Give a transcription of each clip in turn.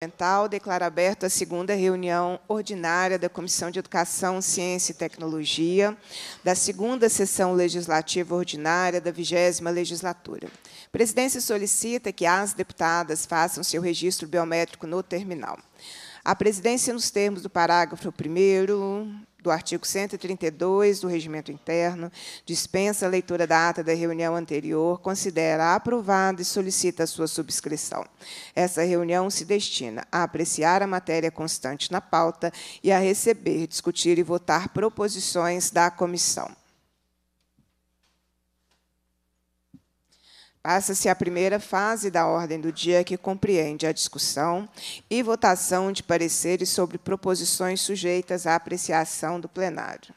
Declaro declara aberta a segunda reunião ordinária da Comissão de Educação, Ciência e Tecnologia, da segunda sessão legislativa ordinária da vigésima legislatura. A presidência solicita que as deputadas façam seu registro biométrico no terminal. A presidência, nos termos do parágrafo 1 do artigo 132 do Regimento Interno, dispensa a leitura da ata da reunião anterior, considera aprovada e solicita a sua subscrição. Essa reunião se destina a apreciar a matéria constante na pauta e a receber, discutir e votar proposições da comissão. Passa-se a primeira fase da ordem do dia, que compreende a discussão e votação de pareceres sobre proposições sujeitas à apreciação do plenário.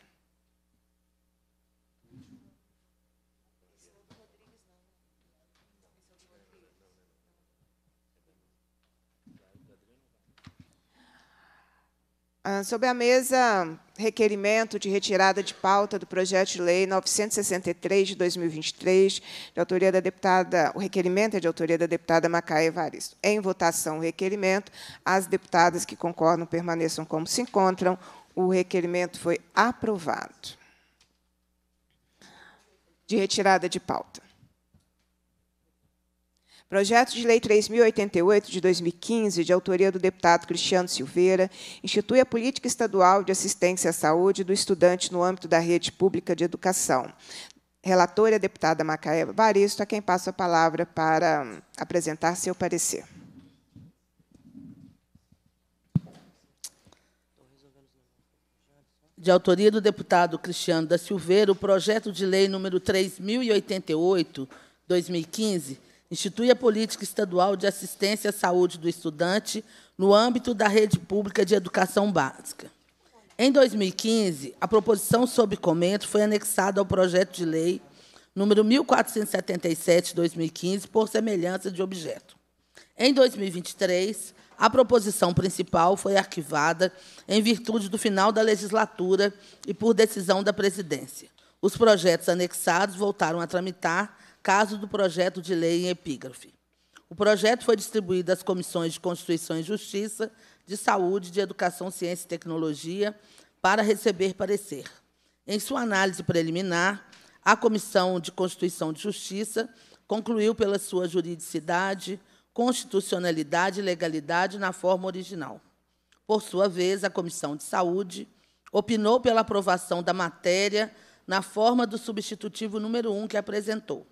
Ah, sobre a mesa, requerimento de retirada de pauta do projeto de lei 963 de 2023, de autoria da deputada, o requerimento é de autoria da deputada Macaia Evaristo. Em votação o requerimento, as deputadas que concordam permaneçam como se encontram. O requerimento foi aprovado. De retirada de pauta. Projeto de Lei 3.088, de 2015, de autoria do deputado Cristiano Silveira, institui a Política Estadual de Assistência à Saúde do Estudante no âmbito da rede pública de educação. Relatora, é a deputada Macaé Baristo, a quem passo a palavra para hum, apresentar seu parecer. de autoria do deputado Cristiano da Silveira, o projeto de lei número 3088/2015 institui a política estadual de assistência à saúde do estudante no âmbito da rede pública de educação básica. Em 2015, a proposição sob comento foi anexada ao projeto de lei número 1477/2015 por semelhança de objeto. Em 2023, a proposição principal foi arquivada em virtude do final da legislatura e por decisão da presidência. Os projetos anexados voltaram a tramitar caso do projeto de lei em epígrafe. O projeto foi distribuído às comissões de Constituição e Justiça, de Saúde, de Educação, Ciência e Tecnologia, para receber parecer. Em sua análise preliminar, a Comissão de Constituição e Justiça concluiu pela sua juridicidade, constitucionalidade e legalidade na forma original. Por sua vez, a Comissão de Saúde opinou pela aprovação da matéria na forma do substitutivo número 1 que apresentou.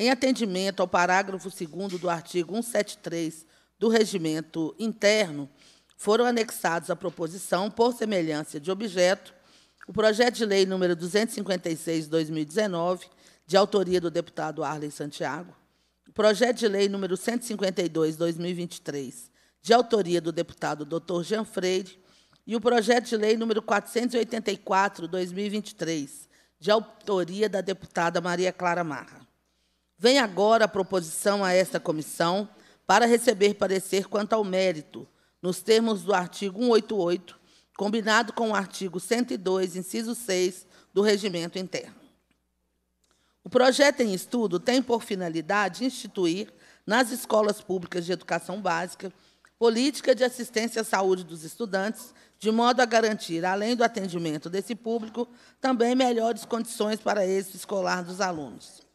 Em atendimento ao parágrafo 2 do artigo 173 do Regimento Interno, foram anexados à proposição, por semelhança de objeto, o projeto de lei número 256/2019, de autoria do deputado Arley Santiago, o projeto de lei número 152/2023, de autoria do deputado Dr. Jean Freire, e o projeto de lei número 484/2023, de autoria da deputada Maria Clara Marra. Vem agora a proposição a esta comissão para receber parecer quanto ao mérito, nos termos do artigo 188, combinado com o artigo 102, inciso 6, do regimento interno. O projeto em estudo tem por finalidade instituir, nas escolas públicas de educação básica, política de assistência à saúde dos estudantes, de modo a garantir, além do atendimento desse público, também melhores condições para êxito escolar dos alunos.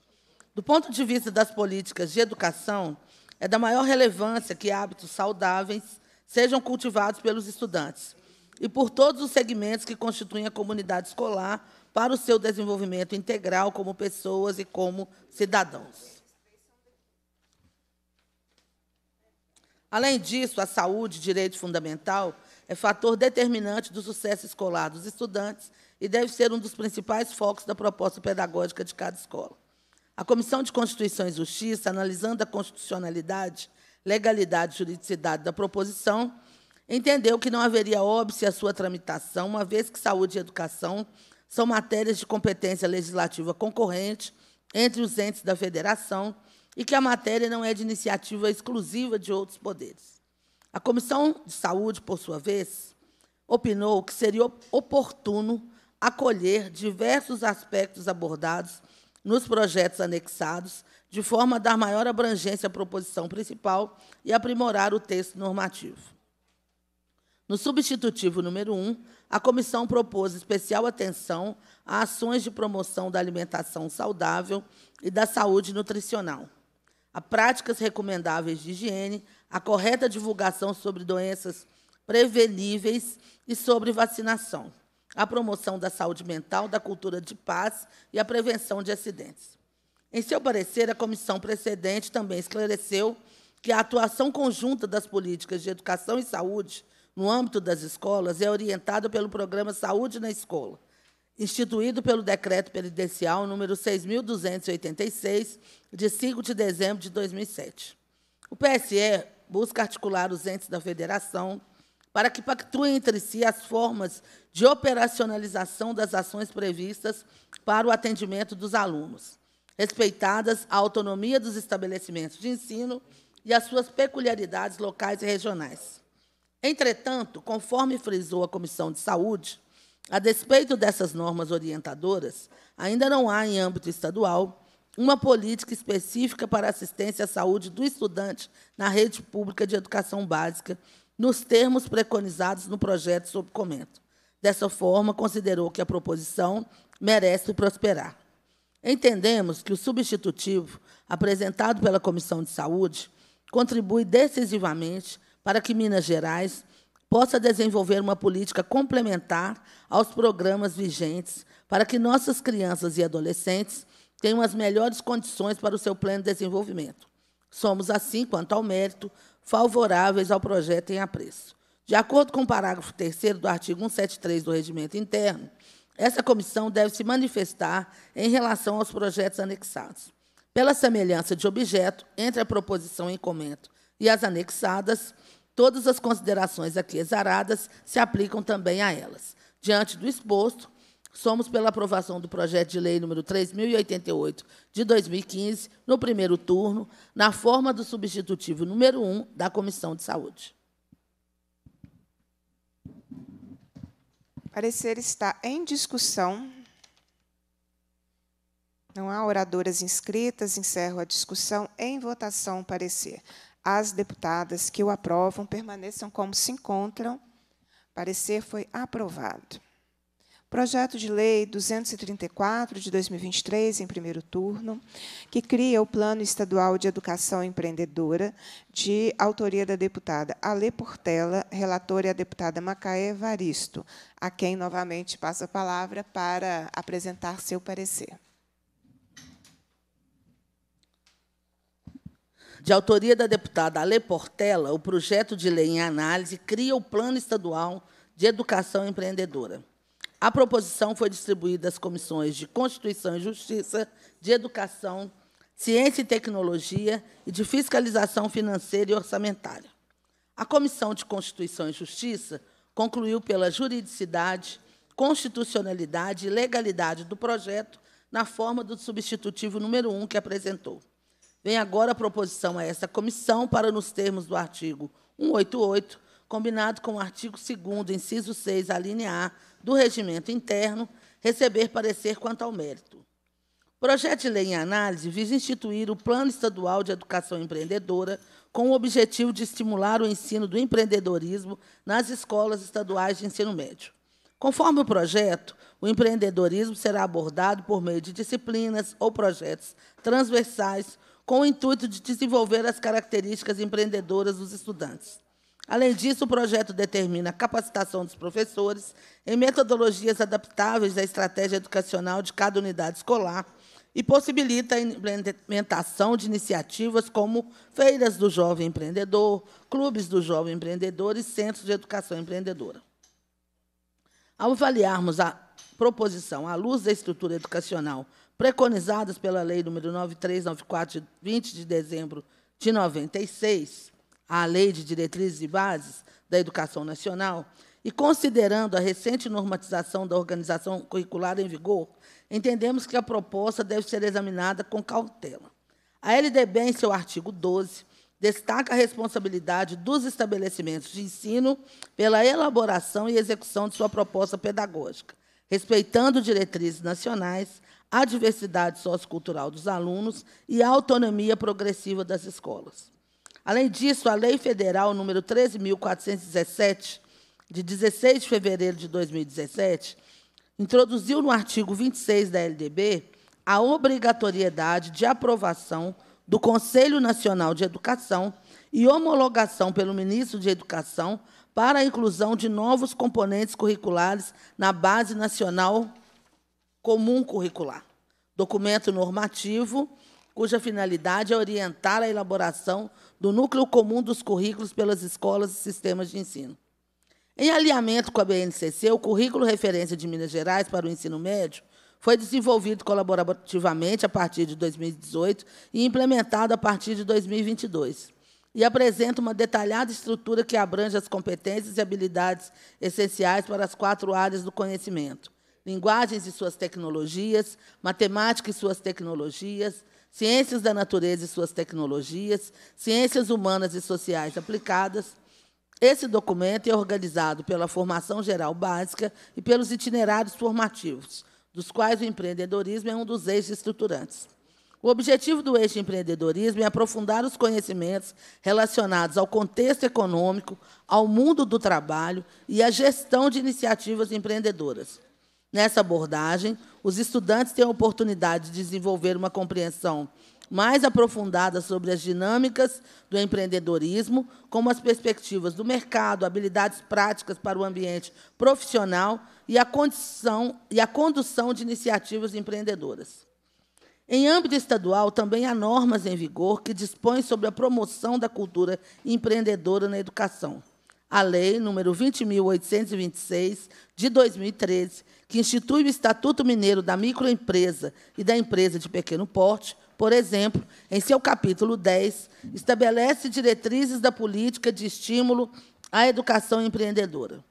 Do ponto de vista das políticas de educação, é da maior relevância que hábitos saudáveis sejam cultivados pelos estudantes e por todos os segmentos que constituem a comunidade escolar para o seu desenvolvimento integral como pessoas e como cidadãos. Além disso, a saúde, direito fundamental, é fator determinante do sucesso escolar dos estudantes e deve ser um dos principais focos da proposta pedagógica de cada escola. A Comissão de Constituição e Justiça, analisando a constitucionalidade, legalidade e juridicidade da proposição, entendeu que não haveria óbice à sua tramitação, uma vez que saúde e educação são matérias de competência legislativa concorrente entre os entes da federação e que a matéria não é de iniciativa exclusiva de outros poderes. A Comissão de Saúde, por sua vez, opinou que seria oportuno acolher diversos aspectos abordados nos projetos anexados, de forma a dar maior abrangência à proposição principal e aprimorar o texto normativo. No substitutivo número 1, a comissão propôs especial atenção a ações de promoção da alimentação saudável e da saúde nutricional, a práticas recomendáveis de higiene, a correta divulgação sobre doenças preveníveis e sobre vacinação a promoção da saúde mental, da cultura de paz e a prevenção de acidentes. Em seu parecer, a comissão precedente também esclareceu que a atuação conjunta das políticas de educação e saúde no âmbito das escolas é orientada pelo programa Saúde na Escola, instituído pelo decreto Peridencial número 6286 de 5 de dezembro de 2007. O PSE busca articular os entes da federação para que pactuem entre si as formas de operacionalização das ações previstas para o atendimento dos alunos, respeitadas a autonomia dos estabelecimentos de ensino e as suas peculiaridades locais e regionais. Entretanto, conforme frisou a Comissão de Saúde, a despeito dessas normas orientadoras, ainda não há, em âmbito estadual, uma política específica para assistência à saúde do estudante na rede pública de educação básica nos termos preconizados no projeto sob comento. Dessa forma, considerou que a proposição merece prosperar. Entendemos que o substitutivo apresentado pela Comissão de Saúde contribui decisivamente para que Minas Gerais possa desenvolver uma política complementar aos programas vigentes para que nossas crianças e adolescentes tenham as melhores condições para o seu pleno desenvolvimento. Somos, assim, quanto ao mérito, favoráveis ao projeto em apreço. De acordo com o parágrafo 3 do artigo 173 do Regimento Interno, essa comissão deve se manifestar em relação aos projetos anexados. Pela semelhança de objeto entre a proposição em comento e as anexadas, todas as considerações aqui exaradas se aplicam também a elas. Diante do exposto, Somos pela aprovação do projeto de lei número 3088 de 2015, no primeiro turno, na forma do substitutivo número 1 da Comissão de Saúde. Parecer está em discussão. Não há oradoras inscritas, encerro a discussão. Em votação, o parecer. As deputadas que o aprovam permaneçam como se encontram. Parecer foi aprovado. Projeto de Lei 234 de 2023, em primeiro turno, que cria o Plano Estadual de Educação Empreendedora, de autoria da deputada Ale Portela, relatora e a deputada Macaé Varisto, a quem novamente passo a palavra para apresentar seu parecer. De autoria da deputada Ale Portela, o projeto de lei em análise cria o Plano Estadual de Educação Empreendedora a proposição foi distribuída às comissões de Constituição e Justiça, de Educação, Ciência e Tecnologia e de Fiscalização Financeira e Orçamentária. A Comissão de Constituição e Justiça concluiu pela juridicidade, constitucionalidade e legalidade do projeto na forma do substitutivo número 1 que apresentou. Vem agora a proposição a essa comissão para, nos termos do artigo 188, combinado com o artigo 2º, inciso 6, alínea A do regimento interno receber parecer quanto ao mérito. O projeto de lei em análise visa instituir o Plano Estadual de Educação Empreendedora com o objetivo de estimular o ensino do empreendedorismo nas escolas estaduais de ensino médio. Conforme o projeto, o empreendedorismo será abordado por meio de disciplinas ou projetos transversais com o intuito de desenvolver as características empreendedoras dos estudantes, Além disso, o projeto determina a capacitação dos professores em metodologias adaptáveis à estratégia educacional de cada unidade escolar e possibilita a implementação de iniciativas como feiras do jovem empreendedor, clubes do jovem empreendedor e centros de educação empreendedora. Ao avaliarmos a proposição à luz da estrutura educacional preconizadas pela Lei nº 9394, de 20 de dezembro de 96, à Lei de Diretrizes e Bases da Educação Nacional, e considerando a recente normatização da organização curricular em vigor, entendemos que a proposta deve ser examinada com cautela. A LDB, em seu artigo 12, destaca a responsabilidade dos estabelecimentos de ensino pela elaboração e execução de sua proposta pedagógica, respeitando diretrizes nacionais, a diversidade sociocultural dos alunos e a autonomia progressiva das escolas. Além disso, a Lei Federal número 13417 de 16 de fevereiro de 2017 introduziu no artigo 26 da LDB a obrigatoriedade de aprovação do Conselho Nacional de Educação e homologação pelo ministro de Educação para a inclusão de novos componentes curriculares na Base Nacional Comum Curricular, documento normativo cuja finalidade é orientar a elaboração do núcleo comum dos currículos pelas escolas e sistemas de ensino. Em alinhamento com a BNCC, o currículo referência de Minas Gerais para o ensino médio foi desenvolvido colaborativamente a partir de 2018 e implementado a partir de 2022. E apresenta uma detalhada estrutura que abrange as competências e habilidades essenciais para as quatro áreas do conhecimento: linguagens e suas tecnologias, matemática e suas tecnologias, ciências da natureza e suas tecnologias, ciências humanas e sociais aplicadas. Esse documento é organizado pela formação geral básica e pelos itinerários formativos, dos quais o empreendedorismo é um dos eixos estruturantes. O objetivo do eixo empreendedorismo é aprofundar os conhecimentos relacionados ao contexto econômico, ao mundo do trabalho e à gestão de iniciativas empreendedoras. Nessa abordagem, os estudantes têm a oportunidade de desenvolver uma compreensão mais aprofundada sobre as dinâmicas do empreendedorismo, como as perspectivas do mercado, habilidades práticas para o ambiente profissional e a, condição, e a condução de iniciativas empreendedoras. Em âmbito estadual, também há normas em vigor que dispõem sobre a promoção da cultura empreendedora na educação a Lei número 20.826, de 2013, que institui o Estatuto Mineiro da Microempresa e da Empresa de Pequeno Porte, por exemplo, em seu capítulo 10, estabelece diretrizes da política de estímulo à educação empreendedora.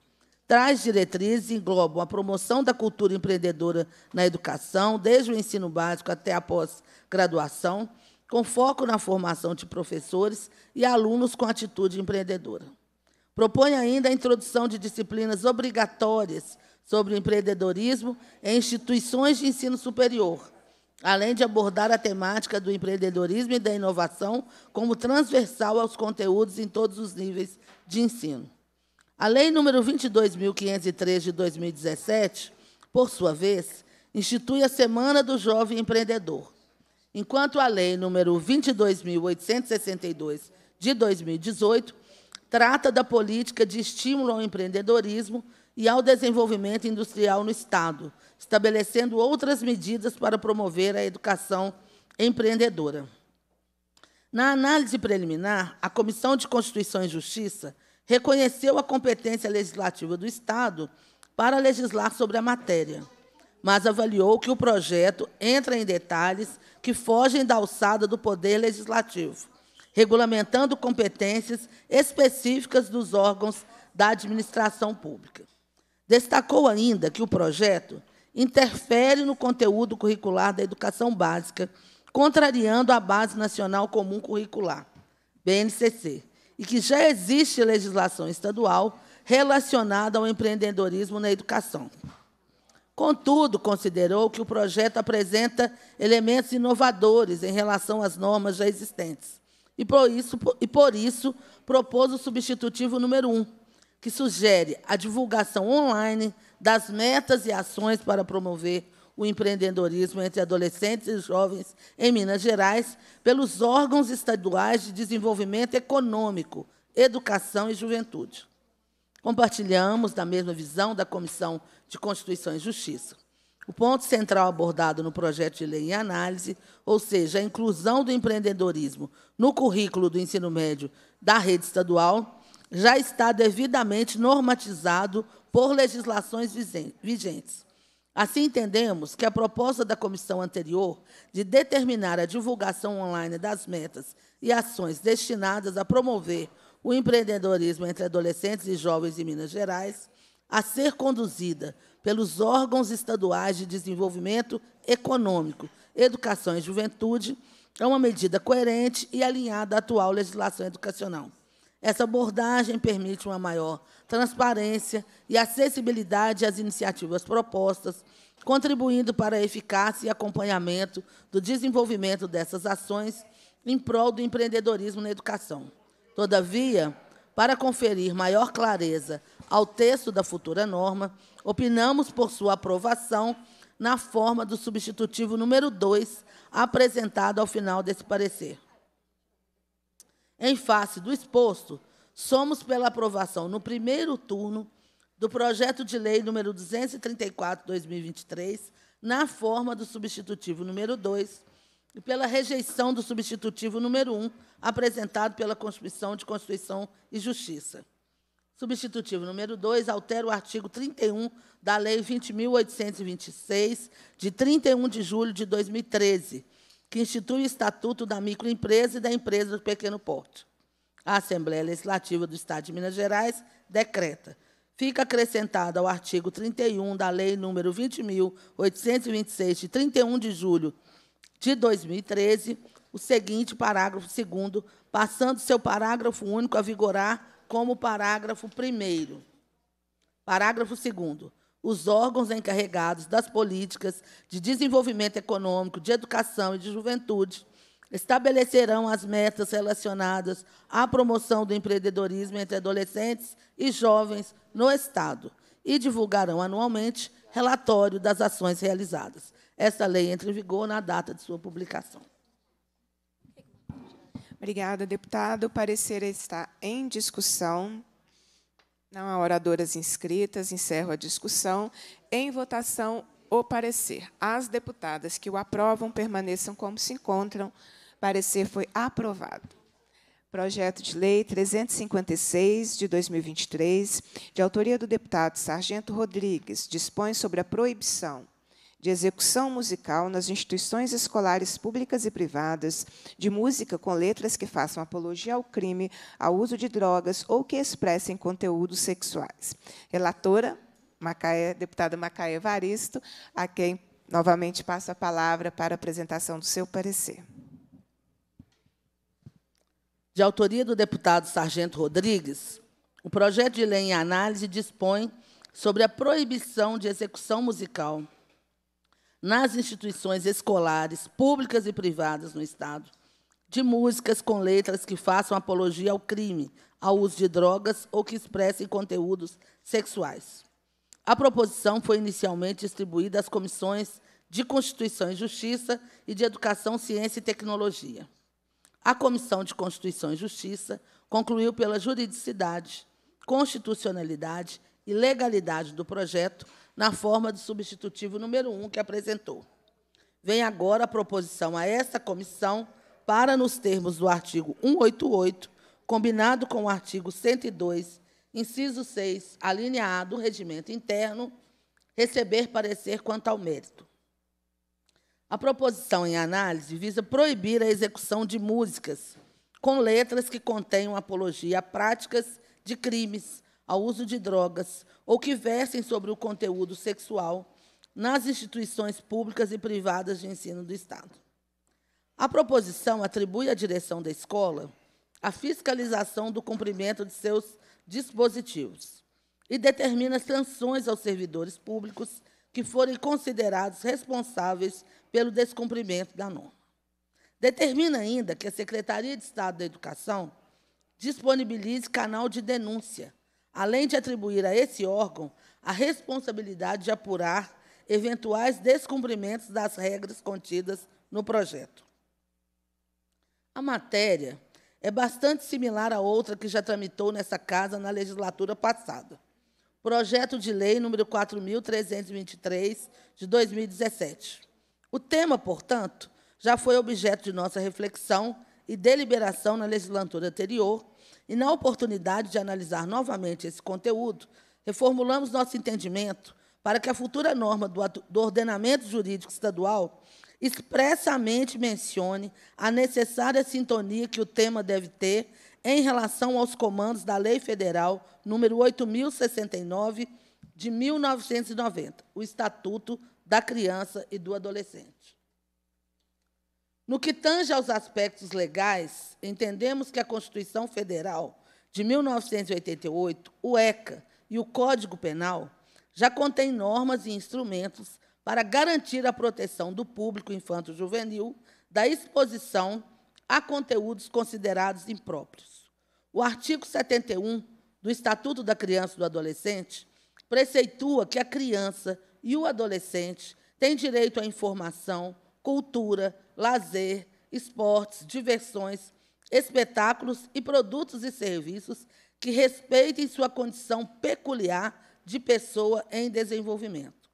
Traz diretrizes e englobam a promoção da cultura empreendedora na educação, desde o ensino básico até a pós-graduação, com foco na formação de professores e alunos com atitude empreendedora. Propõe ainda a introdução de disciplinas obrigatórias sobre o empreendedorismo em instituições de ensino superior, além de abordar a temática do empreendedorismo e da inovação como transversal aos conteúdos em todos os níveis de ensino. A Lei nº 22.503, de 2017, por sua vez, institui a Semana do Jovem Empreendedor, enquanto a Lei nº 22.862, de 2018, trata da política de estímulo ao empreendedorismo e ao desenvolvimento industrial no Estado, estabelecendo outras medidas para promover a educação empreendedora. Na análise preliminar, a Comissão de Constituição e Justiça reconheceu a competência legislativa do Estado para legislar sobre a matéria, mas avaliou que o projeto entra em detalhes que fogem da alçada do poder legislativo regulamentando competências específicas dos órgãos da administração pública. Destacou ainda que o projeto interfere no conteúdo curricular da educação básica, contrariando a Base Nacional Comum Curricular, BNCC, e que já existe legislação estadual relacionada ao empreendedorismo na educação. Contudo, considerou que o projeto apresenta elementos inovadores em relação às normas já existentes, e por isso, e por isso propôs o substitutivo número um, que sugere a divulgação online das metas e ações para promover o empreendedorismo entre adolescentes e jovens em Minas Gerais pelos órgãos estaduais de desenvolvimento econômico, educação e juventude. Compartilhamos da mesma visão da Comissão de Constituição e Justiça. O ponto central abordado no projeto de lei em análise, ou seja, a inclusão do empreendedorismo no currículo do ensino médio da rede estadual, já está devidamente normatizado por legislações vigentes. Assim, entendemos que a proposta da comissão anterior de determinar a divulgação online das metas e ações destinadas a promover o empreendedorismo entre adolescentes e jovens em Minas Gerais, a ser conduzida pelos órgãos estaduais de desenvolvimento econômico, educação e juventude, é uma medida coerente e alinhada à atual legislação educacional. Essa abordagem permite uma maior transparência e acessibilidade às iniciativas propostas, contribuindo para a eficácia e acompanhamento do desenvolvimento dessas ações em prol do empreendedorismo na educação. Todavia, para conferir maior clareza ao texto da futura norma, opinamos por sua aprovação na forma do substitutivo número 2, apresentado ao final desse parecer. Em face do exposto, somos pela aprovação no primeiro turno do projeto de lei número 234/2023, na forma do substitutivo número 2, e pela rejeição do substitutivo número 1, apresentado pela Constituição de Constituição e Justiça. Substitutivo número 2 altera o artigo 31 da Lei 20.826, de 31 de julho de 2013, que institui o Estatuto da Microempresa e da Empresa do Pequeno Porte. A Assembleia Legislativa do Estado de Minas Gerais decreta. Fica acrescentada ao artigo 31 da Lei número 20.826, de 31 de julho de 2013, o seguinte parágrafo segundo, passando seu parágrafo único a vigorar como parágrafo primeiro. Parágrafo segundo. Os órgãos encarregados das políticas de desenvolvimento econômico, de educação e de juventude estabelecerão as metas relacionadas à promoção do empreendedorismo entre adolescentes e jovens no Estado e divulgarão anualmente relatório das ações realizadas. Essa lei entra em vigor na data de sua publicação. Obrigada, deputado. O parecer está em discussão. Não há oradoras inscritas. Encerro a discussão. Em votação, o parecer. As deputadas que o aprovam permaneçam como se encontram. Parecer foi aprovado. Projeto de Lei 356 de 2023, de autoria do deputado Sargento Rodrigues, dispõe sobre a proibição de execução musical nas instituições escolares públicas e privadas, de música com letras que façam apologia ao crime, ao uso de drogas ou que expressem conteúdos sexuais. Relatora, Macaé, deputada Macaé Varisto, a quem novamente passo a palavra para a apresentação do seu parecer. De autoria do deputado Sargento Rodrigues, o projeto de lei em análise dispõe sobre a proibição de execução musical nas instituições escolares, públicas e privadas no Estado, de músicas com letras que façam apologia ao crime, ao uso de drogas ou que expressem conteúdos sexuais. A proposição foi inicialmente distribuída às comissões de Constituição e Justiça e de Educação, Ciência e Tecnologia. A Comissão de Constituição e Justiça concluiu pela juridicidade, constitucionalidade e legalidade do projeto na forma do substitutivo número 1 um que apresentou. Vem agora a proposição a esta comissão para, nos termos do artigo 188, combinado com o artigo 102, inciso 6, a A do regimento interno, receber parecer quanto ao mérito. A proposição em análise visa proibir a execução de músicas com letras que contenham apologia a práticas de crimes, ao uso de drogas ou que versem sobre o conteúdo sexual nas instituições públicas e privadas de ensino do Estado. A proposição atribui à direção da escola a fiscalização do cumprimento de seus dispositivos e determina sanções aos servidores públicos que forem considerados responsáveis pelo descumprimento da norma. Determina ainda que a Secretaria de Estado da Educação disponibilize canal de denúncia além de atribuir a esse órgão a responsabilidade de apurar eventuais descumprimentos das regras contidas no projeto. A matéria é bastante similar à outra que já tramitou nessa casa na legislatura passada. Projeto de Lei nº 4323 de 2017. O tema, portanto, já foi objeto de nossa reflexão e deliberação na legislatura anterior e na oportunidade de analisar novamente esse conteúdo, reformulamos nosso entendimento para que a futura norma do ordenamento jurídico estadual expressamente mencione a necessária sintonia que o tema deve ter em relação aos comandos da Lei Federal número 8069 de 1990, o Estatuto da Criança e do Adolescente. No que tange aos aspectos legais, entendemos que a Constituição Federal de 1988, o ECA e o Código Penal já contêm normas e instrumentos para garantir a proteção do público infanto-juvenil da exposição a conteúdos considerados impróprios. O artigo 71 do Estatuto da Criança e do Adolescente preceitua que a criança e o adolescente têm direito à informação, cultura, lazer, esportes, diversões, espetáculos e produtos e serviços que respeitem sua condição peculiar de pessoa em desenvolvimento.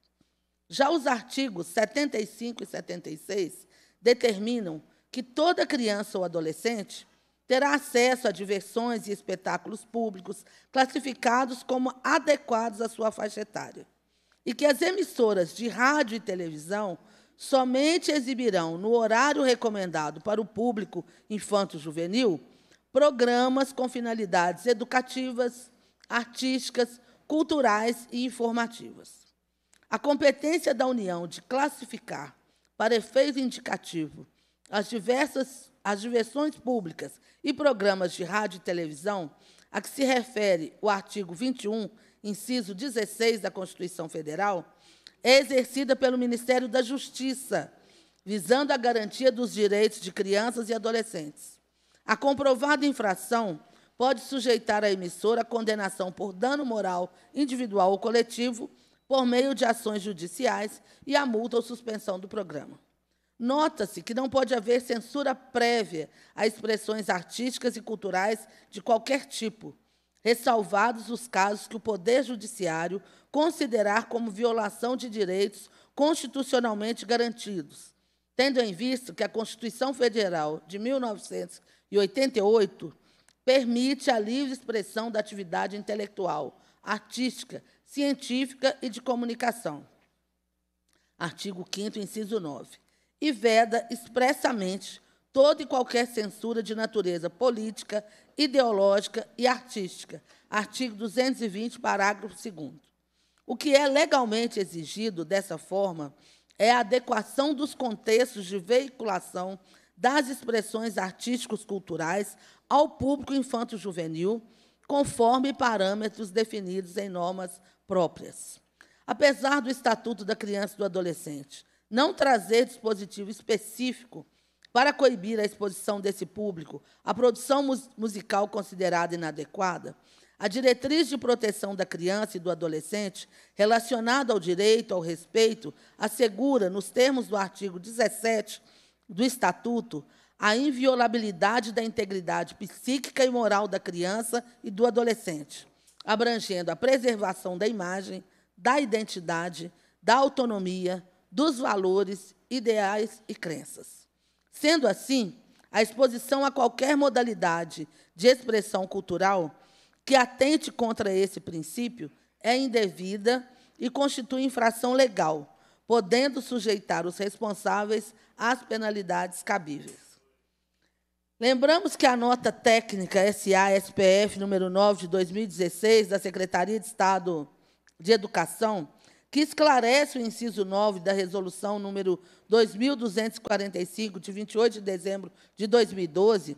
Já os artigos 75 e 76 determinam que toda criança ou adolescente terá acesso a diversões e espetáculos públicos classificados como adequados à sua faixa etária, e que as emissoras de rádio e televisão somente exibirão, no horário recomendado para o público infanto-juvenil, programas com finalidades educativas, artísticas, culturais e informativas. A competência da União de classificar, para efeito indicativo, as diversas as diversões públicas e programas de rádio e televisão a que se refere o artigo 21, inciso 16 da Constituição Federal, é exercida pelo Ministério da Justiça, visando a garantia dos direitos de crianças e adolescentes. A comprovada infração pode sujeitar a emissora à condenação por dano moral individual ou coletivo por meio de ações judiciais e a multa ou suspensão do programa. Nota-se que não pode haver censura prévia a expressões artísticas e culturais de qualquer tipo, ressalvados os casos que o Poder Judiciário considerar como violação de direitos constitucionalmente garantidos, tendo em vista que a Constituição Federal de 1988 permite a livre expressão da atividade intelectual, artística, científica e de comunicação. Artigo 5 inciso 9. E veda expressamente toda e qualquer censura de natureza política, ideológica e artística. Artigo 220, parágrafo 2. O que é legalmente exigido dessa forma é a adequação dos contextos de veiculação das expressões artísticos culturais ao público infanto-juvenil, conforme parâmetros definidos em normas próprias. Apesar do Estatuto da Criança e do Adolescente não trazer dispositivo específico para coibir a exposição desse público à produção mus musical considerada inadequada, a diretriz de proteção da criança e do adolescente, relacionada ao direito ao respeito, assegura, nos termos do artigo 17 do Estatuto, a inviolabilidade da integridade psíquica e moral da criança e do adolescente, abrangendo a preservação da imagem, da identidade, da autonomia, dos valores, ideais e crenças. Sendo assim, a exposição a qualquer modalidade de expressão cultural que atente contra esse princípio é indevida e constitui infração legal, podendo sujeitar os responsáveis às penalidades cabíveis. Lembramos que a nota técnica SA-SPF número 9 de 2016 da Secretaria de Estado de Educação que esclarece o inciso 9 da resolução número 2245 de 28 de dezembro de 2012,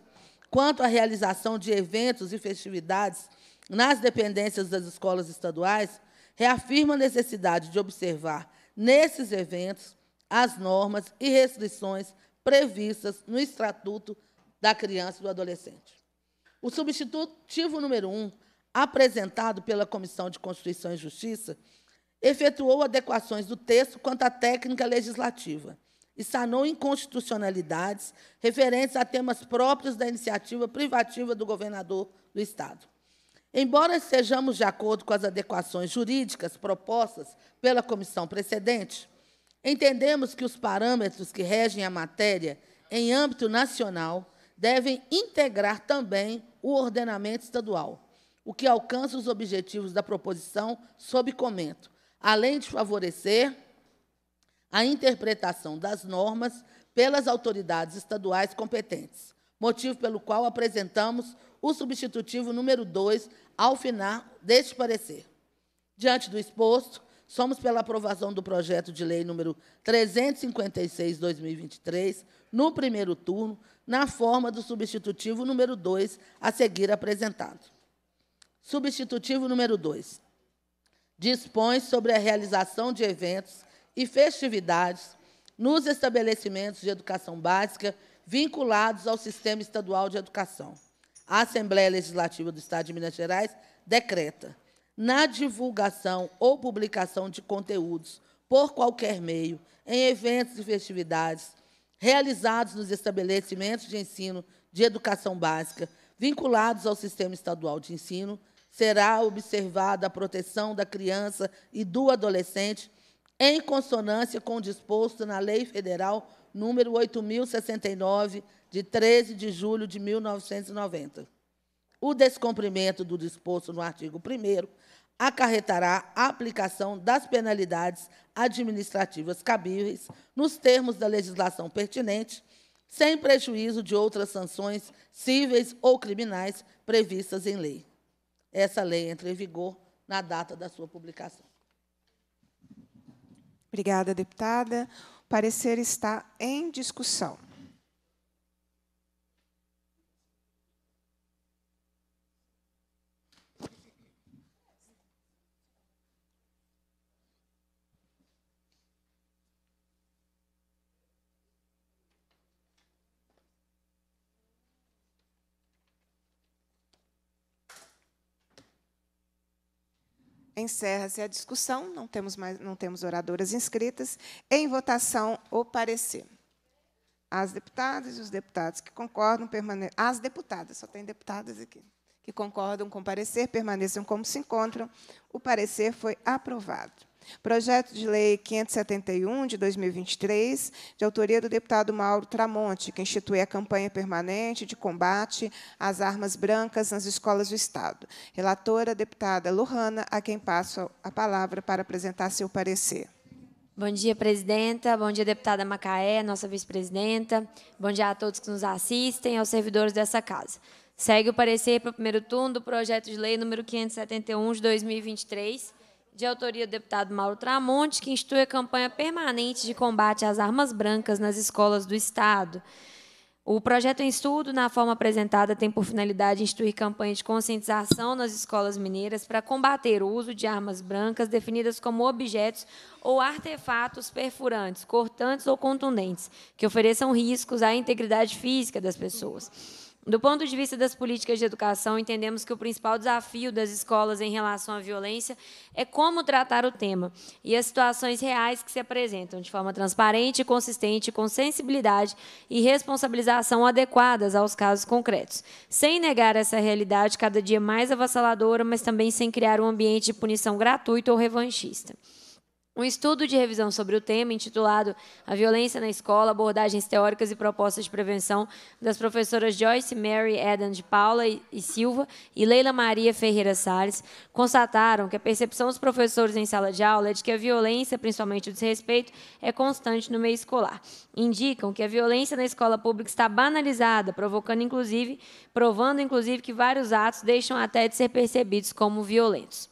quanto à realização de eventos e festividades nas dependências das escolas estaduais, reafirma a necessidade de observar nesses eventos as normas e restrições previstas no Estatuto da Criança e do Adolescente. O substitutivo número 1, um, apresentado pela Comissão de Constituição e Justiça, efetuou adequações do texto quanto à técnica legislativa e sanou inconstitucionalidades referentes a temas próprios da iniciativa privativa do governador do Estado. Embora estejamos de acordo com as adequações jurídicas propostas pela comissão precedente, entendemos que os parâmetros que regem a matéria em âmbito nacional devem integrar também o ordenamento estadual, o que alcança os objetivos da proposição sob comento, além de favorecer a interpretação das normas pelas autoridades estaduais competentes, motivo pelo qual apresentamos o substitutivo número 2 ao final deste parecer. Diante do exposto, somos pela aprovação do projeto de lei número 356/2023 no primeiro turno, na forma do substitutivo número 2 a seguir apresentado. Substitutivo número 2 dispõe sobre a realização de eventos e festividades nos estabelecimentos de educação básica vinculados ao Sistema Estadual de Educação. A Assembleia Legislativa do Estado de Minas Gerais decreta, na divulgação ou publicação de conteúdos por qualquer meio, em eventos e festividades realizados nos estabelecimentos de ensino de educação básica vinculados ao Sistema Estadual de Ensino, será observada a proteção da criança e do adolescente em consonância com o disposto na Lei Federal número 8069 de 13 de julho de 1990. O descumprimento do disposto no artigo 1 acarretará a aplicação das penalidades administrativas cabíveis nos termos da legislação pertinente, sem prejuízo de outras sanções cíveis ou criminais previstas em lei essa lei entra em vigor na data da sua publicação. Obrigada, deputada. O parecer está em discussão. Encerra-se a discussão, não temos, mais, não temos oradoras inscritas. Em votação, o parecer. As deputadas e os deputados que concordam permaneçam. As deputadas, só tem deputadas aqui. Que concordam com o parecer permaneçam como se encontram. O parecer foi aprovado. Projeto de Lei 571, de 2023, de autoria do deputado Mauro Tramonte, que institui a campanha permanente de combate às armas brancas nas escolas do Estado. Relatora, deputada Lohana, a quem passo a palavra para apresentar seu parecer. Bom dia, presidenta. Bom dia, deputada Macaé, nossa vice-presidenta. Bom dia a todos que nos assistem, aos servidores dessa casa. Segue o parecer para o primeiro turno do projeto de lei número 571 de 2023 de autoria do deputado Mauro Tramonte, que institui a campanha permanente de combate às armas brancas nas escolas do Estado. O projeto em estudo, na forma apresentada, tem por finalidade instituir campanha de conscientização nas escolas mineiras para combater o uso de armas brancas definidas como objetos ou artefatos perfurantes, cortantes ou contundentes, que ofereçam riscos à integridade física das pessoas. Do ponto de vista das políticas de educação, entendemos que o principal desafio das escolas em relação à violência é como tratar o tema e as situações reais que se apresentam de forma transparente e consistente, com sensibilidade e responsabilização adequadas aos casos concretos, sem negar essa realidade cada dia mais avassaladora, mas também sem criar um ambiente de punição gratuito ou revanchista um estudo de revisão sobre o tema intitulado A Violência na Escola, abordagens teóricas e propostas de prevenção das professoras Joyce Mary Eden de Paula e Silva e Leila Maria Ferreira Salles, constataram que a percepção dos professores em sala de aula é de que a violência, principalmente o desrespeito, é constante no meio escolar. Indicam que a violência na escola pública está banalizada, provocando inclusive, provando inclusive que vários atos deixam até de ser percebidos como violentos.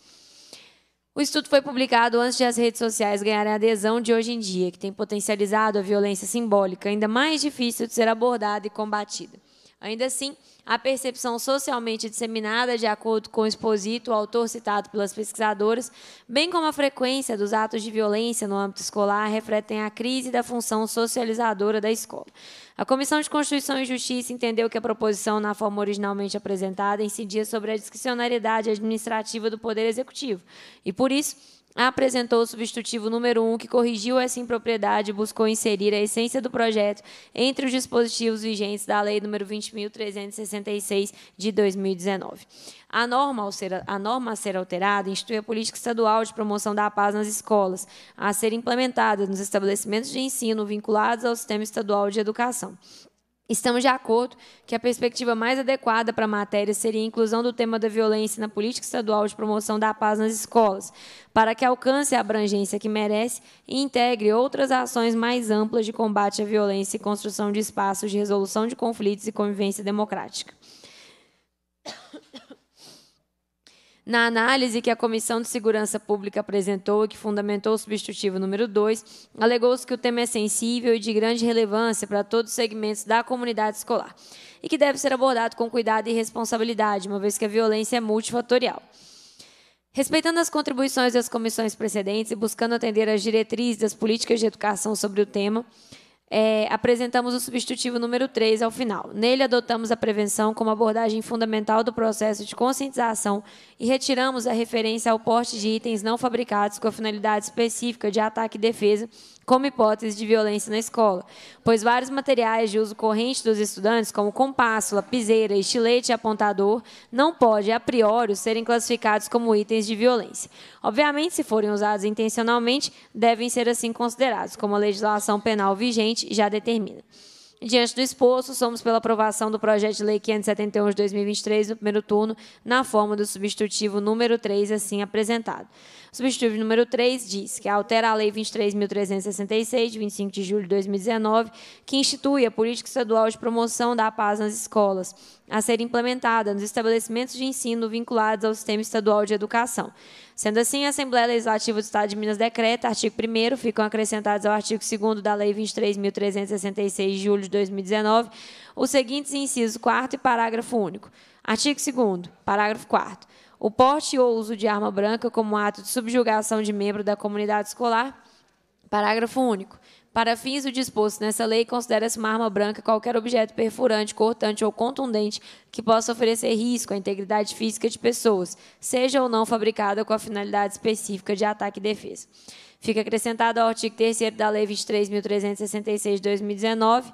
O estudo foi publicado antes de as redes sociais ganharem a adesão de hoje em dia, que tem potencializado a violência simbólica, ainda mais difícil de ser abordada e combatida. Ainda assim, a percepção socialmente disseminada de acordo com o exposito, o autor citado pelas pesquisadoras, bem como a frequência dos atos de violência no âmbito escolar, refletem a crise da função socializadora da escola. A Comissão de Constituição e Justiça entendeu que a proposição, na forma originalmente apresentada, incidia sobre a discricionariedade administrativa do Poder Executivo e, por isso, apresentou o substitutivo número 1, um, que corrigiu essa impropriedade e buscou inserir a essência do projeto entre os dispositivos vigentes da Lei número 20.366 de 2019. A norma, ao ser, a norma a ser alterada institui a política estadual de promoção da paz nas escolas, a ser implementada nos estabelecimentos de ensino vinculados ao sistema estadual de educação. Estamos de acordo que a perspectiva mais adequada para a matéria seria a inclusão do tema da violência na política estadual de promoção da paz nas escolas, para que alcance a abrangência que merece e integre outras ações mais amplas de combate à violência e construção de espaços de resolução de conflitos e convivência democrática. Na análise que a Comissão de Segurança Pública apresentou e que fundamentou o substitutivo número 2, alegou-se que o tema é sensível e de grande relevância para todos os segmentos da comunidade escolar e que deve ser abordado com cuidado e responsabilidade, uma vez que a violência é multifatorial. Respeitando as contribuições das comissões precedentes e buscando atender às diretrizes das políticas de educação sobre o tema, é, apresentamos o substitutivo número 3 ao final. Nele, adotamos a prevenção como abordagem fundamental do processo de conscientização e retiramos a referência ao porte de itens não fabricados com a finalidade específica de ataque e defesa como hipótese de violência na escola, pois vários materiais de uso corrente dos estudantes, como compasso, lapiseira, estilete e apontador, não pode, a priori, serem classificados como itens de violência. Obviamente, se forem usados intencionalmente, devem ser assim considerados, como a legislação penal vigente já determina. Diante do exposto, somos pela aprovação do projeto de lei 571 de 2023, no primeiro turno, na forma do substitutivo número 3, assim apresentado. Substitutivo número 3 diz que altera a Lei 23.366, de 25 de julho de 2019, que institui a política estadual de promoção da paz nas escolas, a ser implementada nos estabelecimentos de ensino vinculados ao sistema estadual de educação. Sendo assim, a Assembleia Legislativa do Estado de Minas decreta, artigo 1 ficam acrescentados ao artigo 2 da Lei 23.366, de julho de 2019, os seguintes incisos 4 e parágrafo único. Artigo 2 parágrafo 4 o porte ou uso de arma branca como ato de subjugação de membro da comunidade escolar. Parágrafo único. Para fins do disposto nessa lei, considera-se uma arma branca qualquer objeto perfurante, cortante ou contundente que possa oferecer risco à integridade física de pessoas, seja ou não fabricada com a finalidade específica de ataque e defesa. Fica acrescentado ao artigo 3 da Lei 23.366 de 2019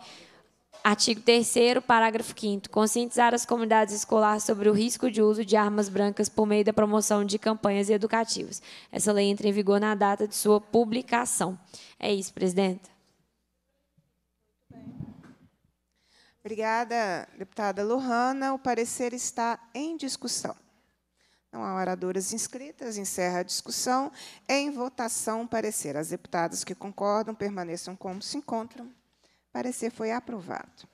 Artigo 3 parágrafo 5 Conscientizar as comunidades escolares sobre o risco de uso de armas brancas por meio da promoção de campanhas educativas. Essa lei entra em vigor na data de sua publicação. É isso, presidenta. Obrigada, deputada Lohana. O parecer está em discussão. Não há oradoras inscritas, encerra a discussão. Em votação, o parecer. As deputadas que concordam permaneçam como se encontram parecer foi aprovado.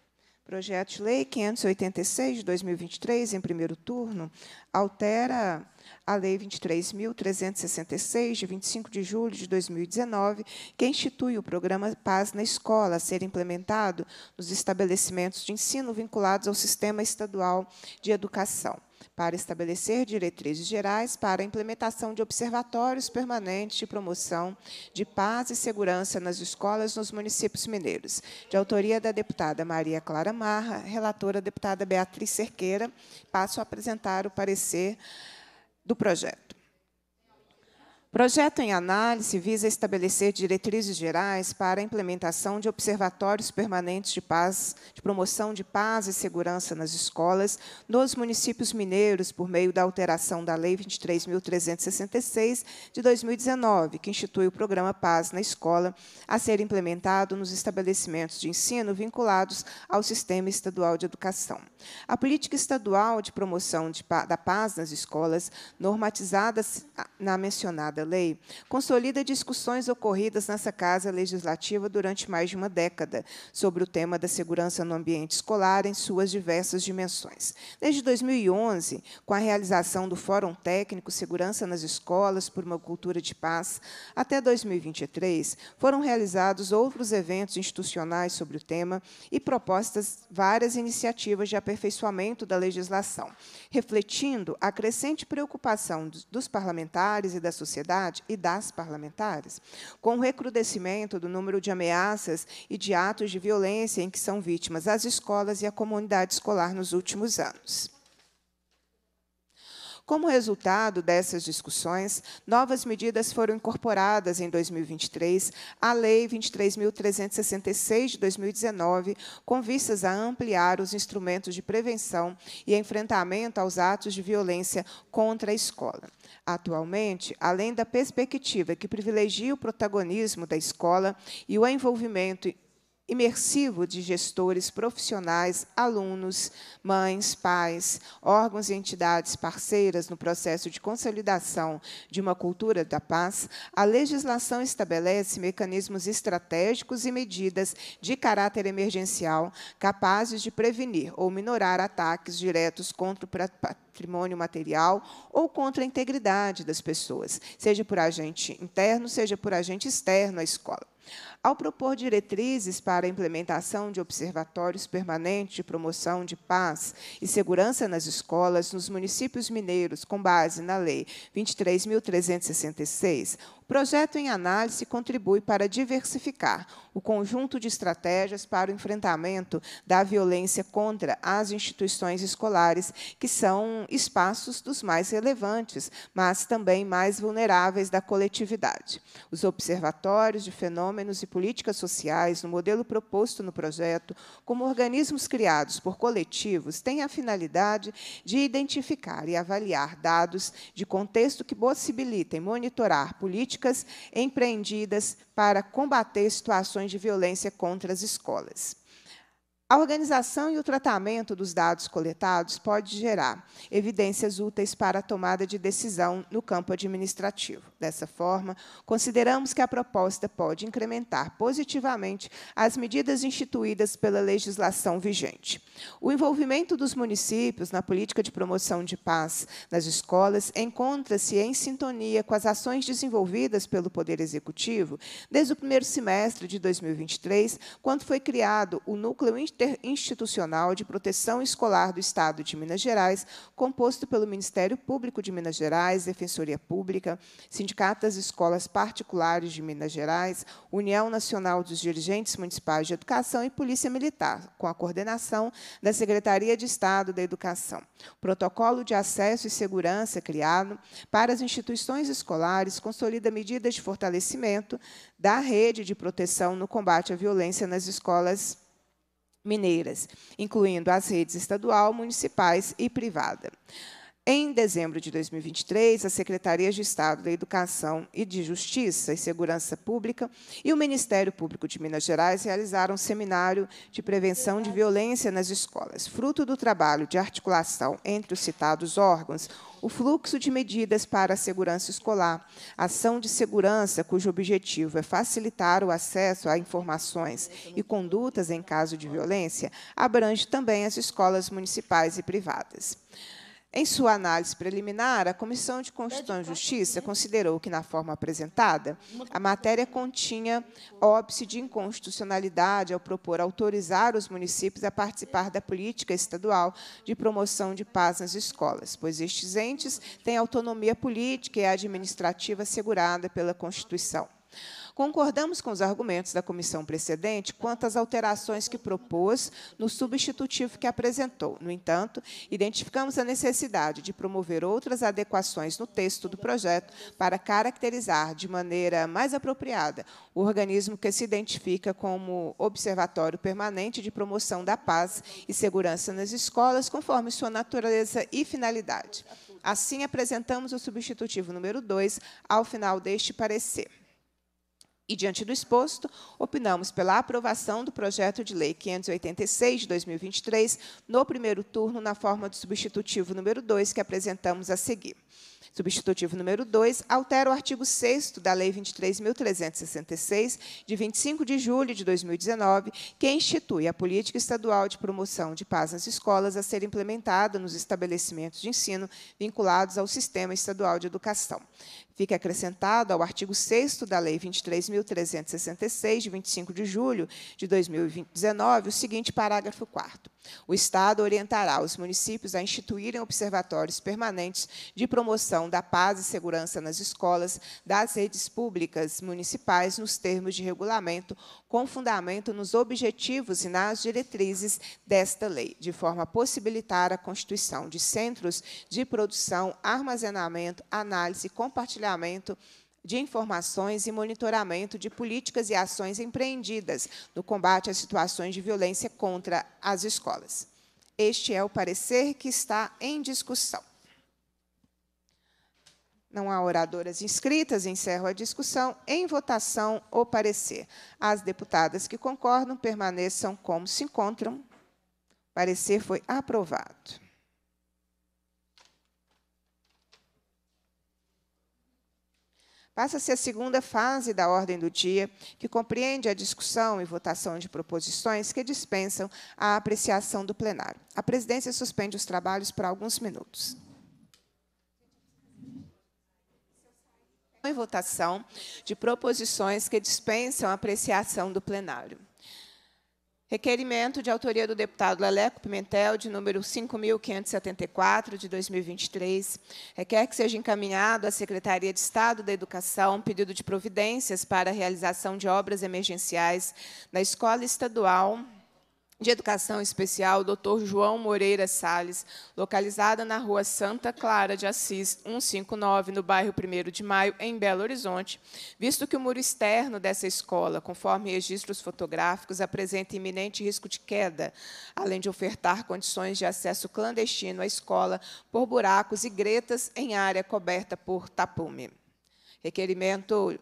Projeto de Lei 586 de 2023, em primeiro turno, altera a Lei 23.366, de 25 de julho de 2019, que institui o Programa Paz na Escola, a ser implementado nos estabelecimentos de ensino vinculados ao Sistema Estadual de Educação para estabelecer diretrizes gerais para a implementação de observatórios permanentes de promoção de paz e segurança nas escolas nos municípios mineiros, de autoria da deputada Maria Clara Marra, relatora deputada Beatriz Cerqueira. Passo a apresentar o parecer do projeto projeto em análise visa estabelecer diretrizes gerais para a implementação de observatórios permanentes de paz, de promoção de paz e segurança nas escolas nos municípios mineiros por meio da alteração da Lei 23.366 de 2019, que institui o programa Paz na Escola a ser implementado nos estabelecimentos de ensino vinculados ao Sistema Estadual de Educação. A política estadual de promoção de, da paz nas escolas, normatizada na mencionada chamada lei consolida discussões ocorridas nessa Casa Legislativa durante mais de uma década sobre o tema da segurança no ambiente escolar em suas diversas dimensões. Desde 2011, com a realização do Fórum Técnico Segurança nas Escolas por uma Cultura de Paz, até 2023, foram realizados outros eventos institucionais sobre o tema e propostas várias iniciativas de aperfeiçoamento da legislação, refletindo a crescente preocupação dos parlamentares e da sociedade e das parlamentares, com o recrudescimento do número de ameaças e de atos de violência em que são vítimas as escolas e a comunidade escolar nos últimos anos. Como resultado dessas discussões, novas medidas foram incorporadas em 2023 à Lei 23.366 de 2019, com vistas a ampliar os instrumentos de prevenção e enfrentamento aos atos de violência contra a escola. Atualmente, além da perspectiva que privilegia o protagonismo da escola e o envolvimento imersivo de gestores profissionais, alunos, mães, pais, órgãos e entidades parceiras no processo de consolidação de uma cultura da paz, a legislação estabelece mecanismos estratégicos e medidas de caráter emergencial capazes de prevenir ou minorar ataques diretos contra o patrimônio material ou contra a integridade das pessoas, seja por agente interno, seja por agente externo à escola. Ao propor diretrizes para a implementação de observatórios permanentes de promoção de paz e segurança nas escolas nos municípios mineiros, com base na Lei 23.366, projeto em análise contribui para diversificar o conjunto de estratégias para o enfrentamento da violência contra as instituições escolares, que são espaços dos mais relevantes, mas também mais vulneráveis da coletividade. Os observatórios de fenômenos e políticas sociais, no modelo proposto no projeto, como organismos criados por coletivos, têm a finalidade de identificar e avaliar dados de contexto que possibilitem monitorar políticas políticas empreendidas para combater situações de violência contra as escolas. A organização e o tratamento dos dados coletados pode gerar evidências úteis para a tomada de decisão no campo administrativo. Dessa forma, consideramos que a proposta pode incrementar positivamente as medidas instituídas pela legislação vigente. O envolvimento dos municípios na política de promoção de paz nas escolas encontra-se em sintonia com as ações desenvolvidas pelo Poder Executivo desde o primeiro semestre de 2023, quando foi criado o Núcleo Interinstitucional de Proteção Escolar do Estado de Minas Gerais, composto pelo Ministério Público de Minas Gerais, Defensoria Pública, Sindicato das Escolas Particulares de Minas Gerais, União Nacional dos Dirigentes Municipais de Educação e Polícia Militar, com a coordenação da Secretaria de Estado da Educação. Protocolo de acesso e segurança criado para as instituições escolares consolida medidas de fortalecimento da rede de proteção no combate à violência nas escolas mineiras, incluindo as redes estadual, municipais e privada. Em dezembro de 2023, a Secretaria de Estado da Educação e de Justiça e Segurança Pública e o Ministério Público de Minas Gerais realizaram um seminário de prevenção de violência nas escolas. Fruto do trabalho de articulação entre os citados órgãos, o fluxo de medidas para a segurança escolar, ação de segurança cujo objetivo é facilitar o acesso a informações e condutas em caso de violência, abrange também as escolas municipais e privadas. Em sua análise preliminar, a Comissão de Constituição e Justiça considerou que, na forma apresentada, a matéria continha óbice de inconstitucionalidade ao propor autorizar os municípios a participar da política estadual de promoção de paz nas escolas, pois estes entes têm autonomia política e administrativa assegurada pela Constituição. Concordamos com os argumentos da comissão precedente quanto às alterações que propôs no substitutivo que apresentou. No entanto, identificamos a necessidade de promover outras adequações no texto do projeto para caracterizar de maneira mais apropriada o organismo que se identifica como Observatório Permanente de Promoção da Paz e Segurança nas Escolas, conforme sua natureza e finalidade. Assim, apresentamos o substitutivo número 2 ao final deste parecer. E, diante do exposto, opinamos pela aprovação do projeto de lei 586 de 2023, no primeiro turno, na forma do substitutivo número 2, que apresentamos a seguir. Substitutivo número 2 altera o artigo 6 da Lei 23.366, de 25 de julho de 2019, que institui a política estadual de promoção de paz nas escolas a ser implementada nos estabelecimentos de ensino vinculados ao Sistema Estadual de Educação. Fica acrescentado ao artigo 6 da Lei 23.366, de 25 de julho de 2019, o seguinte parágrafo 4. O Estado orientará os municípios a instituírem observatórios permanentes de promoção da paz e segurança nas escolas das redes públicas municipais nos termos de regulamento, com fundamento nos objetivos e nas diretrizes desta lei, de forma a possibilitar a constituição de centros de produção, armazenamento, análise e compartilhamento compartilhamento de informações e monitoramento de políticas e ações empreendidas no combate às situações de violência contra as escolas. Este é o parecer que está em discussão. Não há oradoras inscritas, encerro a discussão. Em votação, o parecer. As deputadas que concordam permaneçam como se encontram. O parecer foi aprovado. Passa-se a segunda fase da ordem do dia, que compreende a discussão e votação de proposições que dispensam a apreciação do plenário. A presidência suspende os trabalhos por alguns minutos. Em votação de proposições que dispensam a apreciação do plenário. Requerimento de autoria do deputado Leleco Pimentel, de número 5.574, de 2023, requer que seja encaminhado à Secretaria de Estado da Educação um pedido de providências para a realização de obras emergenciais na Escola Estadual de Educação Especial Dr. João Moreira Salles, localizada na Rua Santa Clara de Assis, 159, no bairro 1 de Maio, em Belo Horizonte, visto que o muro externo dessa escola, conforme registros fotográficos, apresenta iminente risco de queda, além de ofertar condições de acesso clandestino à escola por buracos e gretas em área coberta por tapume. Requerimento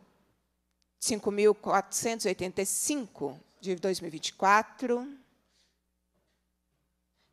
5.485 de 2024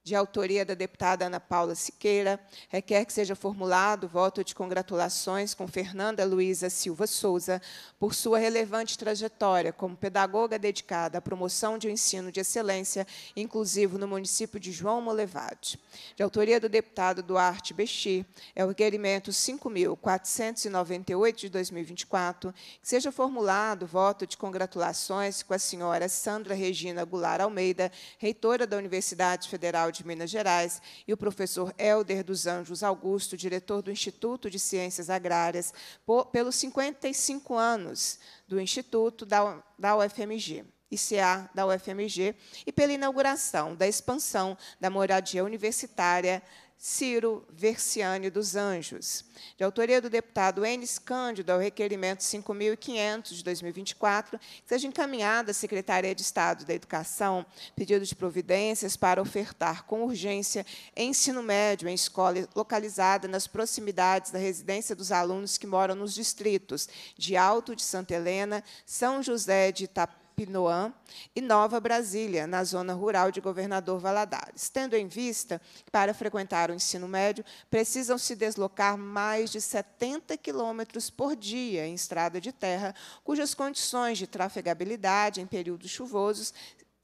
de autoria da deputada Ana Paula Siqueira, requer que seja formulado voto de congratulações com Fernanda Luiza Silva Souza por sua relevante trajetória como pedagoga dedicada à promoção de um ensino de excelência, inclusivo no município de João Molevade. De autoria do deputado Duarte Bexir, é o requerimento 5.498 de 2024, que seja formulado voto de congratulações com a senhora Sandra Regina Goulart Almeida, reitora da Universidade Federal de de Minas Gerais, e o professor Helder dos Anjos Augusto, diretor do Instituto de Ciências Agrárias, por, pelos 55 anos do Instituto da, da UFMG. ICA da UFMG e pela inauguração da expansão da moradia universitária Ciro Verciane dos Anjos. De autoria do deputado Enes Cândido, ao requerimento 5.500 de 2024, que seja encaminhada à Secretaria de Estado da Educação pedido de providências para ofertar com urgência ensino médio em escola localizada nas proximidades da residência dos alunos que moram nos distritos de Alto de Santa Helena, São José de Itapé, Pinoã e Nova Brasília, na zona rural de Governador Valadares, tendo em vista que, para frequentar o ensino médio, precisam se deslocar mais de 70 quilômetros por dia em estrada de terra, cujas condições de trafegabilidade em períodos chuvosos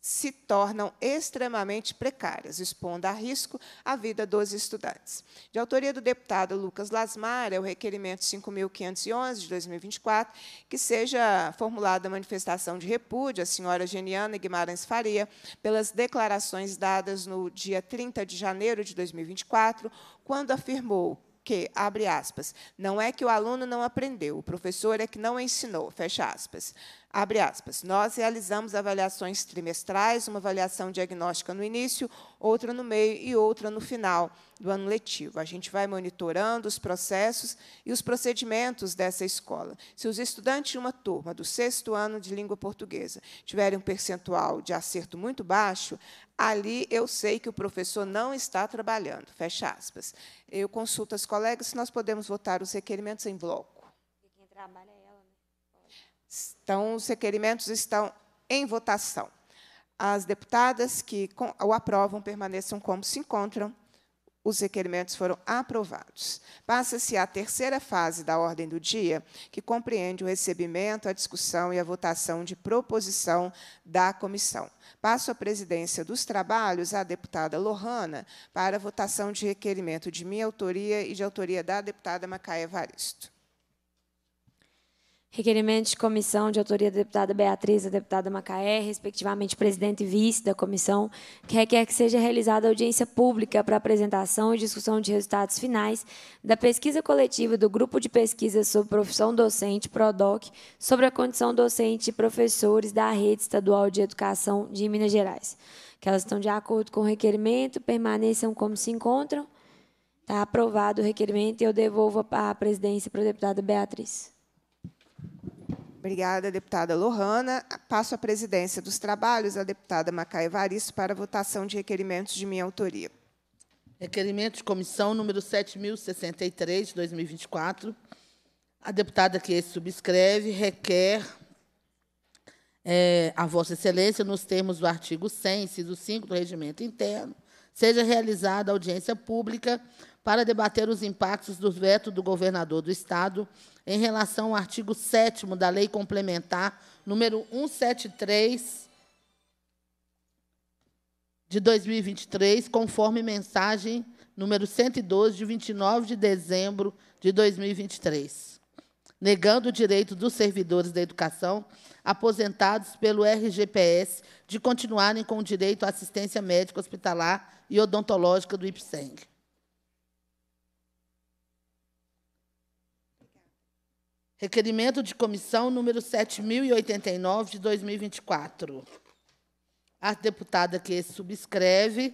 se tornam extremamente precárias, expondo a risco a vida dos estudantes. De autoria do deputado Lucas Lasmar, é o requerimento 5.511, de 2024, que seja formulada a manifestação de repúdio à senhora Geniana Guimarães Faria pelas declarações dadas no dia 30 de janeiro de 2024, quando afirmou que, abre aspas, não é que o aluno não aprendeu, o professor é que não ensinou, fecha aspas. Abre aspas. Nós realizamos avaliações trimestrais, uma avaliação diagnóstica no início, outra no meio e outra no final do ano letivo. A gente vai monitorando os processos e os procedimentos dessa escola. Se os estudantes de uma turma do sexto ano de língua portuguesa tiverem um percentual de acerto muito baixo, ali eu sei que o professor não está trabalhando. Fecha aspas. Eu consulto as colegas se nós podemos votar os requerimentos em bloco. E quem trabalha é então, os requerimentos estão em votação. As deputadas que o aprovam permaneçam como se encontram. Os requerimentos foram aprovados. Passa-se à terceira fase da ordem do dia, que compreende o recebimento, a discussão e a votação de proposição da comissão. Passo a presidência dos trabalhos à deputada Lohana para a votação de requerimento de minha autoria e de autoria da deputada Macaia Varisto. Requerimento de comissão de autoria da deputada Beatriz e da deputada Macaé, respectivamente presidente e vice da comissão, que requer que seja realizada audiência pública para apresentação e discussão de resultados finais da pesquisa coletiva do Grupo de Pesquisa sobre Profissão Docente, PRODOC, sobre a condição docente e professores da Rede Estadual de Educação de Minas Gerais. Que elas estão de acordo com o requerimento, permaneçam como se encontram. Está aprovado o requerimento e eu devolvo a presidência para a deputada Beatriz. Obrigada, deputada Lohana. Passo a presidência dos trabalhos à deputada Macaia Evaristo para a votação de requerimentos de minha autoria. Requerimento de comissão número 7.063, 2024. A deputada que subscreve requer é, a Vossa Excelência, nos termos do artigo 100, inciso 5 do Regimento Interno, seja realizada audiência pública para debater os impactos do veto do governador do Estado em relação ao artigo 7 da Lei Complementar número 173 de 2023, conforme mensagem número 112 de 29 de dezembro de 2023, negando o direito dos servidores da educação aposentados pelo RGPS de continuarem com o direito à assistência médica hospitalar e odontológica do IPSENG. Requerimento de comissão número 7089 de 2024. A deputada que subscreve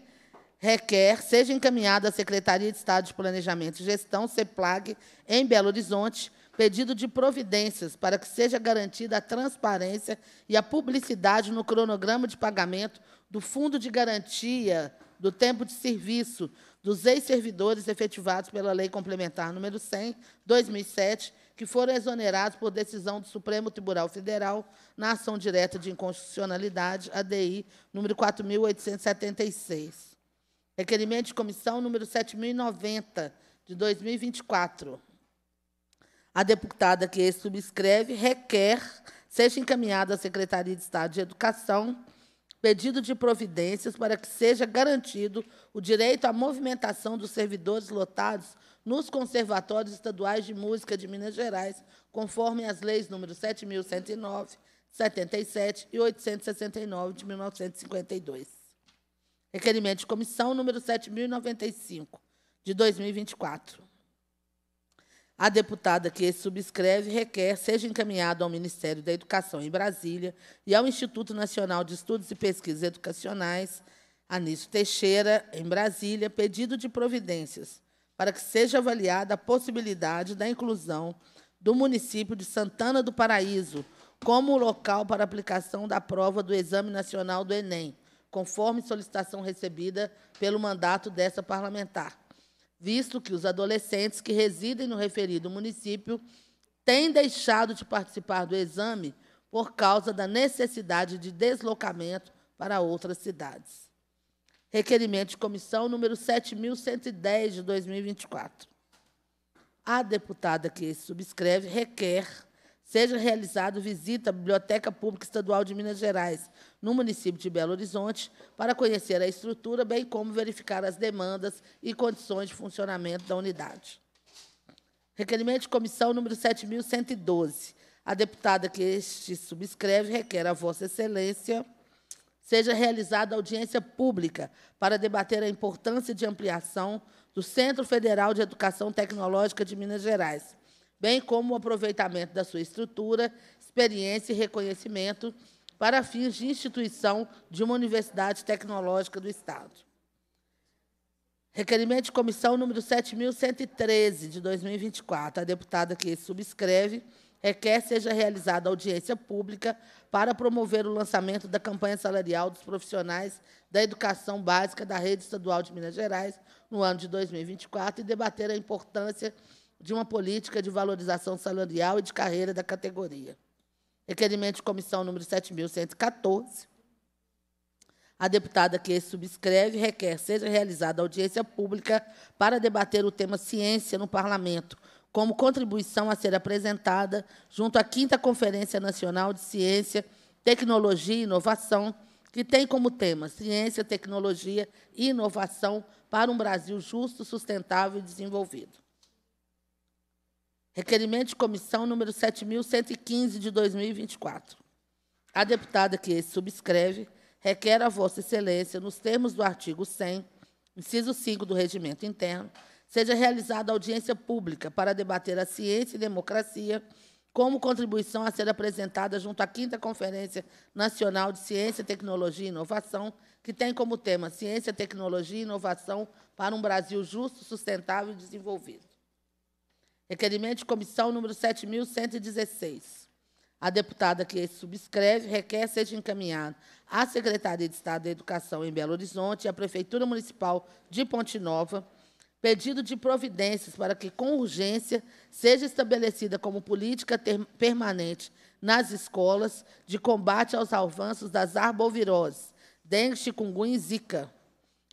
requer seja encaminhada à Secretaria de Estado de Planejamento e Gestão, CEPLAG, em Belo Horizonte, pedido de providências para que seja garantida a transparência e a publicidade no cronograma de pagamento do Fundo de Garantia do Tempo de Serviço dos ex-servidores efetivados pela Lei Complementar número 100, 2007, que foram exonerados por decisão do Supremo Tribunal Federal na ação direta de inconstitucionalidade, ADI, número 4.876. Requerimento de comissão número 7.090, de 2024. A deputada que subscreve requer seja encaminhada à Secretaria de Estado de Educação pedido de providências para que seja garantido o direito à movimentação dos servidores lotados nos conservatórios estaduais de música de Minas Gerais, conforme as leis número 7109, 77 e 869 de 1952. Requerimento de comissão número 7095 de 2024. A deputada que subscreve requer seja encaminhado ao Ministério da Educação em Brasília e ao Instituto Nacional de Estudos e Pesquisas Educacionais, Anísio Teixeira, em Brasília, pedido de providências para que seja avaliada a possibilidade da inclusão do município de Santana do Paraíso como local para aplicação da prova do Exame Nacional do Enem, conforme solicitação recebida pelo mandato dessa parlamentar, visto que os adolescentes que residem no referido município têm deixado de participar do exame por causa da necessidade de deslocamento para outras cidades. Requerimento de comissão número 7.110 de 2024. A deputada que subscreve requer seja realizada visita à Biblioteca Pública Estadual de Minas Gerais, no município de Belo Horizonte, para conhecer a estrutura, bem como verificar as demandas e condições de funcionamento da unidade. Requerimento de comissão número 7112. A deputada que este subscreve requer a Vossa Excelência seja realizada audiência pública para debater a importância de ampliação do Centro Federal de Educação Tecnológica de Minas Gerais, bem como o aproveitamento da sua estrutura, experiência e reconhecimento para fins de instituição de uma universidade tecnológica do Estado. Requerimento de comissão número 7.113, de 2024. A deputada que subscreve requer seja realizada audiência pública para promover o lançamento da campanha salarial dos profissionais da educação básica da Rede Estadual de Minas Gerais no ano de 2024 e debater a importância de uma política de valorização salarial e de carreira da categoria. Requerimento de comissão número 7114. A deputada que esse subscreve requer seja realizada audiência pública para debater o tema ciência no parlamento, como contribuição a ser apresentada junto à 5 Conferência Nacional de Ciência, Tecnologia e Inovação, que tem como tema Ciência, Tecnologia e Inovação para um Brasil Justo, Sustentável e Desenvolvido. Requerimento de comissão número 7.115 de 2024. A deputada que esse subscreve requer a Vossa Excelência, nos termos do artigo 100, inciso 5 do Regimento Interno, seja realizada audiência pública para debater a ciência e democracia como contribuição a ser apresentada junto à 5 Conferência Nacional de Ciência, Tecnologia e Inovação, que tem como tema Ciência, Tecnologia e Inovação para um Brasil Justo, Sustentável e Desenvolvido. Requerimento de comissão número 7.116. A deputada que subscreve requer seja encaminhado à Secretaria de Estado da Educação em Belo Horizonte e à Prefeitura Municipal de Ponte Nova pedido de providências para que, com urgência, seja estabelecida como política permanente nas escolas de combate aos avanços das arboviroses, dengue, chikungunya e zika,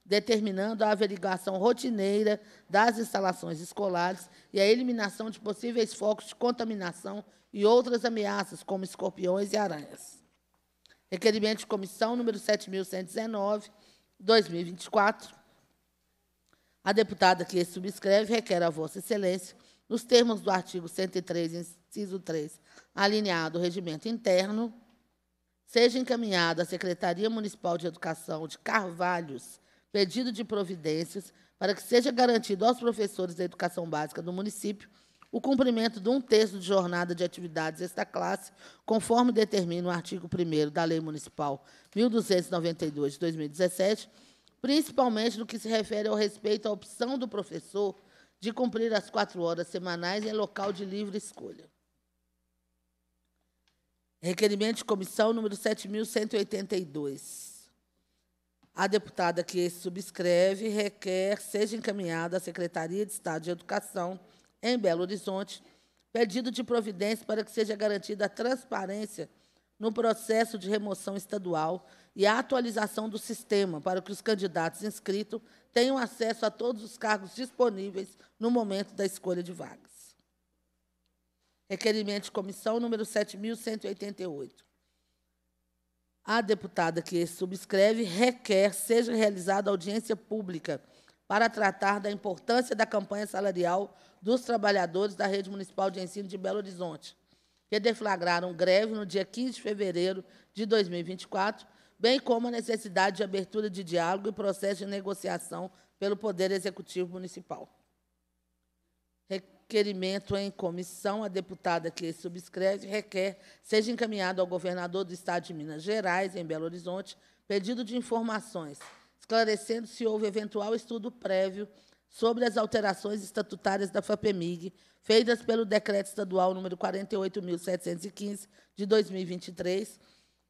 determinando a averiguação rotineira das instalações escolares e a eliminação de possíveis focos de contaminação e outras ameaças, como escorpiões e aranhas. Requerimento de comissão número 7119, 2024 a deputada que subscreve requer a Vossa Excelência, nos termos do artigo 103, inciso 3, alinhado ao regimento interno, seja encaminhada à Secretaria Municipal de Educação de Carvalhos pedido de providências para que seja garantido aos professores da educação básica do município o cumprimento de um terço de jornada de atividades desta classe, conforme determina o artigo 1 da Lei Municipal 1292 de 2017, principalmente no que se refere ao respeito à opção do professor de cumprir as quatro horas semanais em local de livre escolha. Requerimento de comissão número 7.182. A deputada que subscreve requer seja encaminhada à Secretaria de Estado de Educação em Belo Horizonte pedido de providência para que seja garantida a transparência no processo de remoção estadual e a atualização do sistema para que os candidatos inscritos tenham acesso a todos os cargos disponíveis no momento da escolha de vagas. Requerimento de comissão número 7.188. A deputada que subscreve requer seja realizada audiência pública para tratar da importância da campanha salarial dos trabalhadores da Rede Municipal de Ensino de Belo Horizonte, que deflagraram greve no dia 15 de fevereiro de 2024 bem como a necessidade de abertura de diálogo e processo de negociação pelo Poder Executivo Municipal. Requerimento em comissão, a deputada que subscreve requer seja encaminhado ao governador do Estado de Minas Gerais, em Belo Horizonte, pedido de informações, esclarecendo se houve eventual estudo prévio sobre as alterações estatutárias da FAPEMIG, feitas pelo Decreto Estadual número 48.715, de 2023,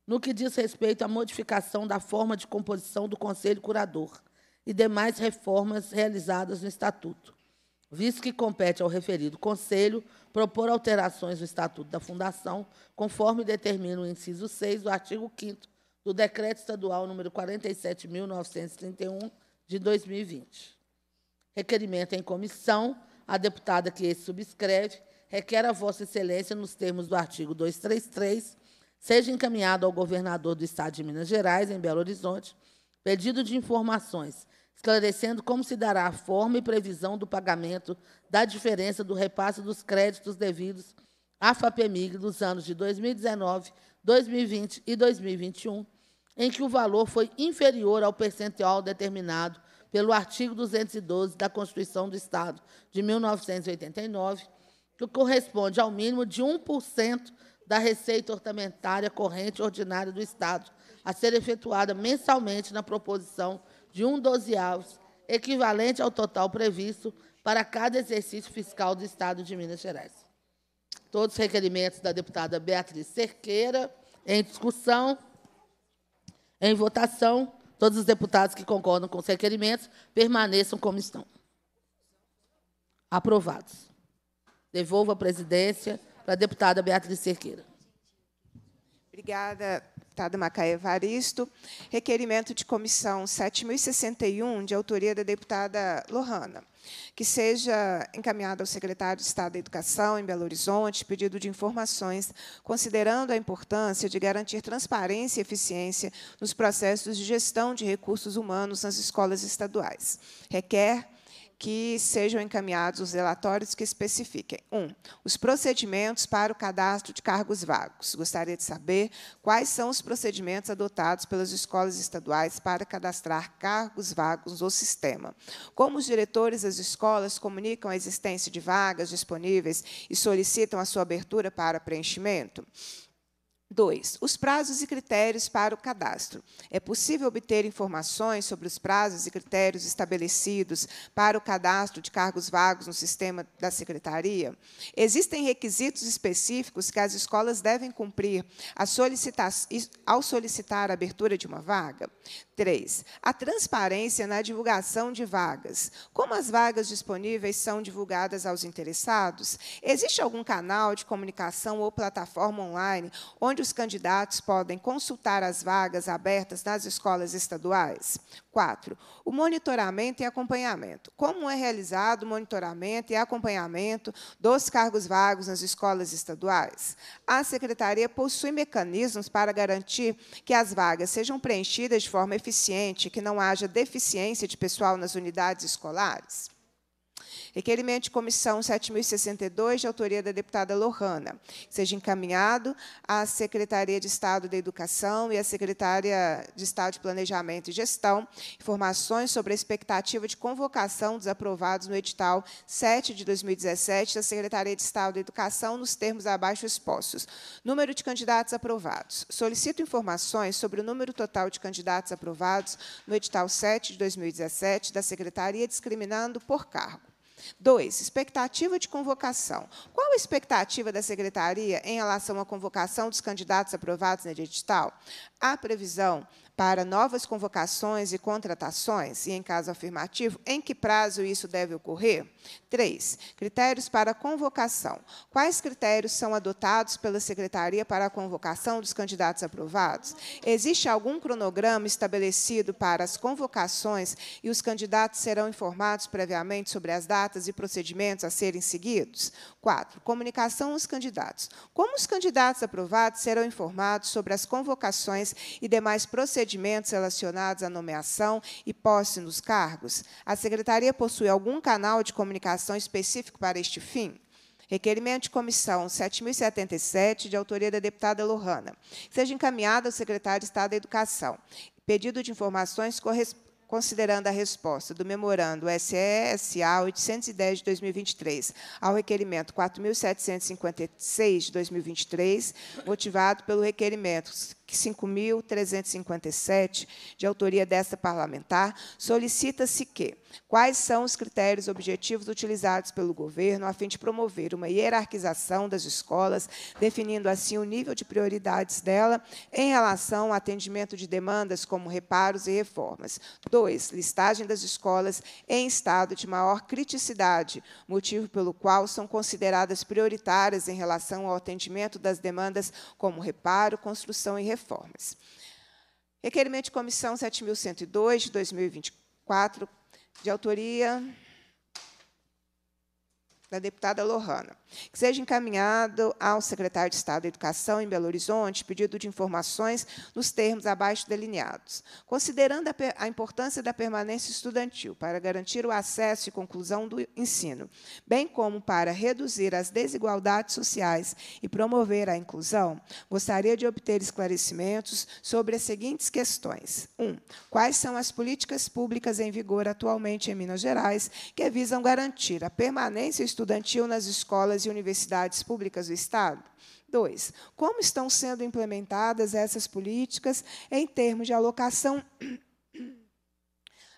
no que diz respeito à modificação da forma de composição do Conselho Curador e demais reformas realizadas no Estatuto, visto que compete ao referido Conselho propor alterações no Estatuto da Fundação, conforme determina o inciso 6 do artigo 5 do Decreto Estadual número 47.931, de 2020. Requerimento em comissão, a deputada que esse subscreve requer a Vossa Excelência, nos termos do artigo 233 seja encaminhado ao governador do Estado de Minas Gerais, em Belo Horizonte, pedido de informações, esclarecendo como se dará a forma e previsão do pagamento da diferença do repasse dos créditos devidos à FAPEMIG nos anos de 2019, 2020 e 2021, em que o valor foi inferior ao percentual determinado pelo artigo 212 da Constituição do Estado de 1989, que corresponde ao mínimo de 1% da receita orçamentária corrente ordinária do Estado, a ser efetuada mensalmente na proposição de um dozeavos, equivalente ao total previsto para cada exercício fiscal do Estado de Minas Gerais. Todos os requerimentos da deputada Beatriz Cerqueira, em discussão, em votação, todos os deputados que concordam com os requerimentos permaneçam como estão. Aprovados. Devolvo a presidência para a deputada Beatriz Cerqueira. Obrigada, deputada Macaé Evaristo. Requerimento de comissão 7061, de autoria da deputada Lohana, que seja encaminhado ao secretário de Estado da Educação em Belo Horizonte pedido de informações, considerando a importância de garantir transparência e eficiência nos processos de gestão de recursos humanos nas escolas estaduais. Requer que sejam encaminhados os relatórios que especifiquem: Um, os procedimentos para o cadastro de cargos vagos. Gostaria de saber quais são os procedimentos adotados pelas escolas estaduais para cadastrar cargos vagos no sistema. Como os diretores das escolas comunicam a existência de vagas disponíveis e solicitam a sua abertura para preenchimento? 2. Os prazos e critérios para o cadastro. É possível obter informações sobre os prazos e critérios estabelecidos para o cadastro de cargos vagos no sistema da secretaria? Existem requisitos específicos que as escolas devem cumprir ao solicitar a abertura de uma vaga? 3. A transparência na divulgação de vagas. Como as vagas disponíveis são divulgadas aos interessados? Existe algum canal de comunicação ou plataforma online onde os candidatos podem consultar as vagas abertas nas escolas estaduais? 4. O monitoramento e acompanhamento. Como é realizado o monitoramento e acompanhamento dos cargos vagos nas escolas estaduais? A secretaria possui mecanismos para garantir que as vagas sejam preenchidas de forma eficiente, que não haja deficiência de pessoal nas unidades escolares? Requerimento de comissão 7062, de autoria da deputada Lohana, seja encaminhado à Secretaria de Estado da Educação e à secretaria de Estado de Planejamento e Gestão informações sobre a expectativa de convocação dos aprovados no edital 7 de 2017 da Secretaria de Estado da Educação nos termos abaixo expostos. Número de candidatos aprovados. Solicito informações sobre o número total de candidatos aprovados no edital 7 de 2017 da Secretaria discriminando por cargo. Dois, expectativa de convocação. Qual a expectativa da secretaria em relação à convocação dos candidatos aprovados na edital? A previsão para novas convocações e contratações, e em caso afirmativo, em que prazo isso deve ocorrer? 3. Critérios para convocação. Quais critérios são adotados pela Secretaria para a convocação dos candidatos aprovados? Existe algum cronograma estabelecido para as convocações e os candidatos serão informados previamente sobre as datas e procedimentos a serem seguidos? 4. Comunicação aos candidatos. Como os candidatos aprovados serão informados sobre as convocações e demais procedimentos procedimentos relacionados à nomeação e posse nos cargos? A Secretaria possui algum canal de comunicação específico para este fim? Requerimento de comissão 7077, de autoria da deputada Lohana, seja encaminhado ao secretário de Estado da Educação. Pedido de informações considerando a resposta do memorando SESA 810 de 2023 ao requerimento 4756 de 2023, motivado pelo requerimento 5.357, de autoria desta parlamentar, solicita-se que quais são os critérios objetivos utilizados pelo governo a fim de promover uma hierarquização das escolas, definindo assim o nível de prioridades dela em relação ao atendimento de demandas como reparos e reformas. 2. Listagem das escolas em estado de maior criticidade, motivo pelo qual são consideradas prioritárias em relação ao atendimento das demandas como reparo, construção e reforma reformas. Requerimento de comissão 7.102, de 2024, de autoria da deputada Lohana, que seja encaminhado ao secretário de Estado da Educação em Belo Horizonte pedido de informações nos termos abaixo delineados, considerando a, a importância da permanência estudantil para garantir o acesso e conclusão do ensino, bem como para reduzir as desigualdades sociais e promover a inclusão, gostaria de obter esclarecimentos sobre as seguintes questões. 1. Um, quais são as políticas públicas em vigor atualmente em Minas Gerais que visam garantir a permanência estudantil estudantil nas escolas e universidades públicas do Estado? 2. Como estão sendo implementadas essas políticas em termos de alocação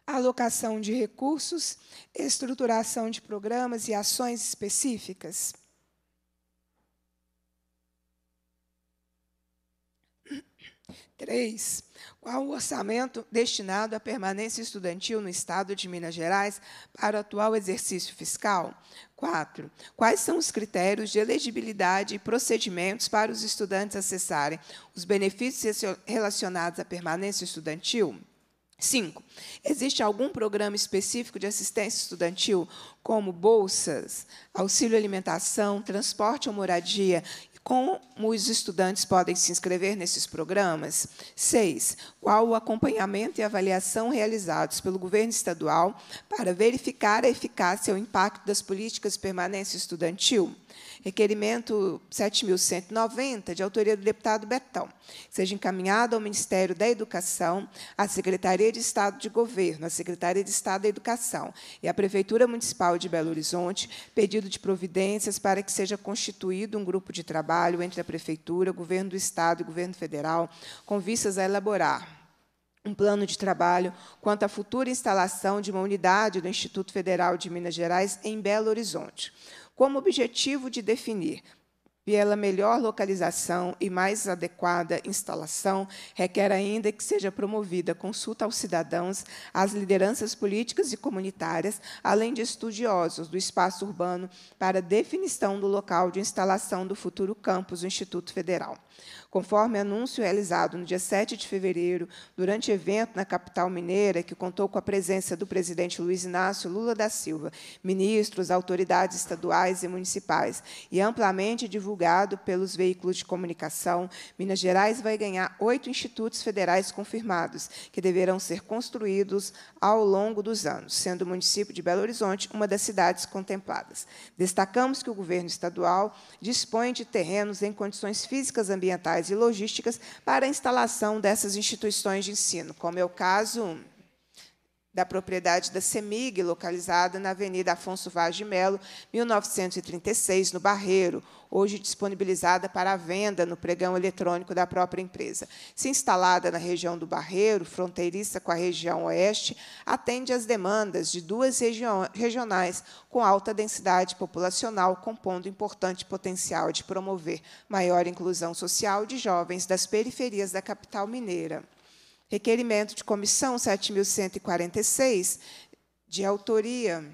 alocação de recursos, estruturação de programas e ações específicas? 3. Qual o orçamento destinado à permanência estudantil no Estado de Minas Gerais para o atual exercício fiscal? 4. Quais são os critérios de elegibilidade e procedimentos para os estudantes acessarem os benefícios relacionados à permanência estudantil? 5. Existe algum programa específico de assistência estudantil, como bolsas, auxílio alimentação, transporte ou moradia, como os estudantes podem se inscrever nesses programas? Seis, Qual o acompanhamento e avaliação realizados pelo governo estadual para verificar a eficácia e o impacto das políticas de permanência estudantil? requerimento 7.190, de autoria do deputado Betão, seja encaminhado ao Ministério da Educação, à Secretaria de Estado de Governo, à Secretaria de Estado da Educação e à Prefeitura Municipal de Belo Horizonte, pedido de providências para que seja constituído um grupo de trabalho entre a Prefeitura, o Governo do Estado e o Governo Federal, com vistas a elaborar um plano de trabalho quanto à futura instalação de uma unidade do Instituto Federal de Minas Gerais em Belo Horizonte como objetivo de definir pela melhor localização e mais adequada instalação, requer ainda que seja promovida consulta aos cidadãos, às lideranças políticas e comunitárias, além de estudiosos do espaço urbano, para definição do local de instalação do futuro campus do Instituto Federal. Conforme anúncio realizado no dia 7 de fevereiro, durante evento na capital mineira, que contou com a presença do presidente Luiz Inácio Lula da Silva, ministros, autoridades estaduais e municipais, e amplamente divulgado pelos veículos de comunicação, Minas Gerais vai ganhar oito institutos federais confirmados, que deverão ser construídos ao longo dos anos, sendo o município de Belo Horizonte uma das cidades contempladas. Destacamos que o governo estadual dispõe de terrenos em condições físicas ambientais e logísticas para a instalação dessas instituições de ensino, como é o caso da propriedade da CEMIG, localizada na Avenida Afonso Vaz de Melo, 1936, no Barreiro, hoje disponibilizada para a venda no pregão eletrônico da própria empresa. Se instalada na região do Barreiro, fronteiriça com a região oeste, atende às demandas de duas regionais com alta densidade populacional, compondo importante potencial de promover maior inclusão social de jovens das periferias da capital mineira. Requerimento de comissão 7146 de autoria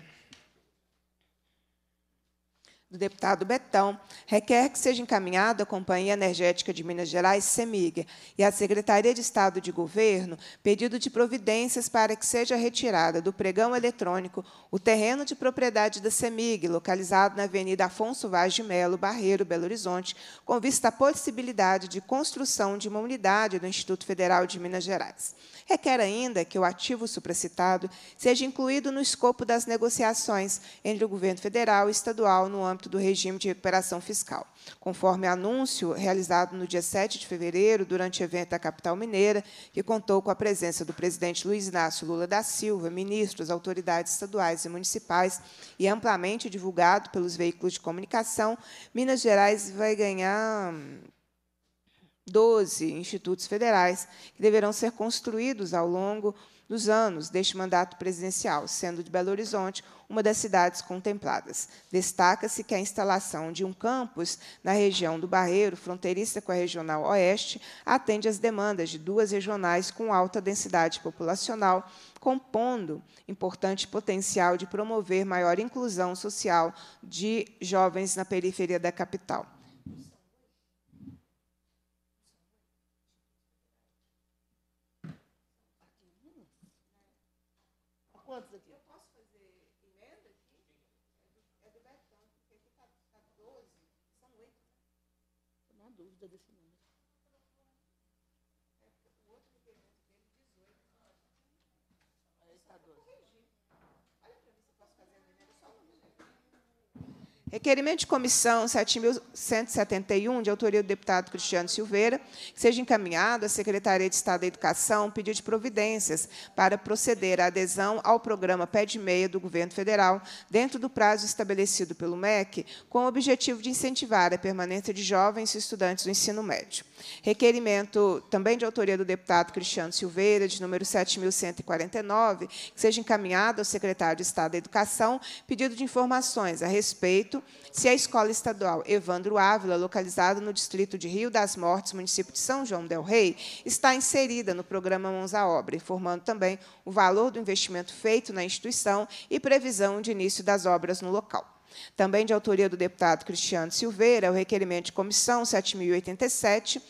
do deputado Betão, requer que seja encaminhado à Companhia Energética de Minas Gerais, CEMIG, e à Secretaria de Estado de Governo pedido de providências para que seja retirada do pregão eletrônico o terreno de propriedade da CEMIG, localizado na Avenida Afonso Vaz de Melo, Barreiro, Belo Horizonte, com vista à possibilidade de construção de uma unidade do Instituto Federal de Minas Gerais. Requer ainda que o ativo supracitado seja incluído no escopo das negociações entre o governo federal e estadual no âmbito âmbito do regime de recuperação fiscal. Conforme anúncio realizado no dia 7 de fevereiro, durante evento da capital mineira, que contou com a presença do presidente Luiz Inácio Lula da Silva, ministros, autoridades estaduais e municipais, e amplamente divulgado pelos veículos de comunicação, Minas Gerais vai ganhar 12 institutos federais que deverão ser construídos ao longo dos anos deste mandato presidencial, sendo de Belo Horizonte uma das cidades contempladas. Destaca-se que a instalação de um campus na região do Barreiro, fronteirista com a Regional Oeste, atende às demandas de duas regionais com alta densidade populacional, compondo importante potencial de promover maior inclusão social de jovens na periferia da capital. Requerimento de comissão 7.171, de autoria do deputado Cristiano Silveira, que seja encaminhado à Secretaria de Estado da Educação pedido de providências para proceder à adesão ao programa Pé de Meia do Governo Federal, dentro do prazo estabelecido pelo MEC, com o objetivo de incentivar a permanência de jovens e estudantes do ensino médio. Requerimento também de autoria do deputado Cristiano Silveira, de número 7.149, que seja encaminhado ao secretário de Estado da Educação pedido de informações a respeito se a Escola Estadual Evandro Ávila, localizada no distrito de Rio das Mortes, município de São João del Rei, está inserida no programa Mãos à Obra, informando também o valor do investimento feito na instituição e previsão de início das obras no local. Também de autoria do deputado Cristiano Silveira, é o requerimento de comissão 7087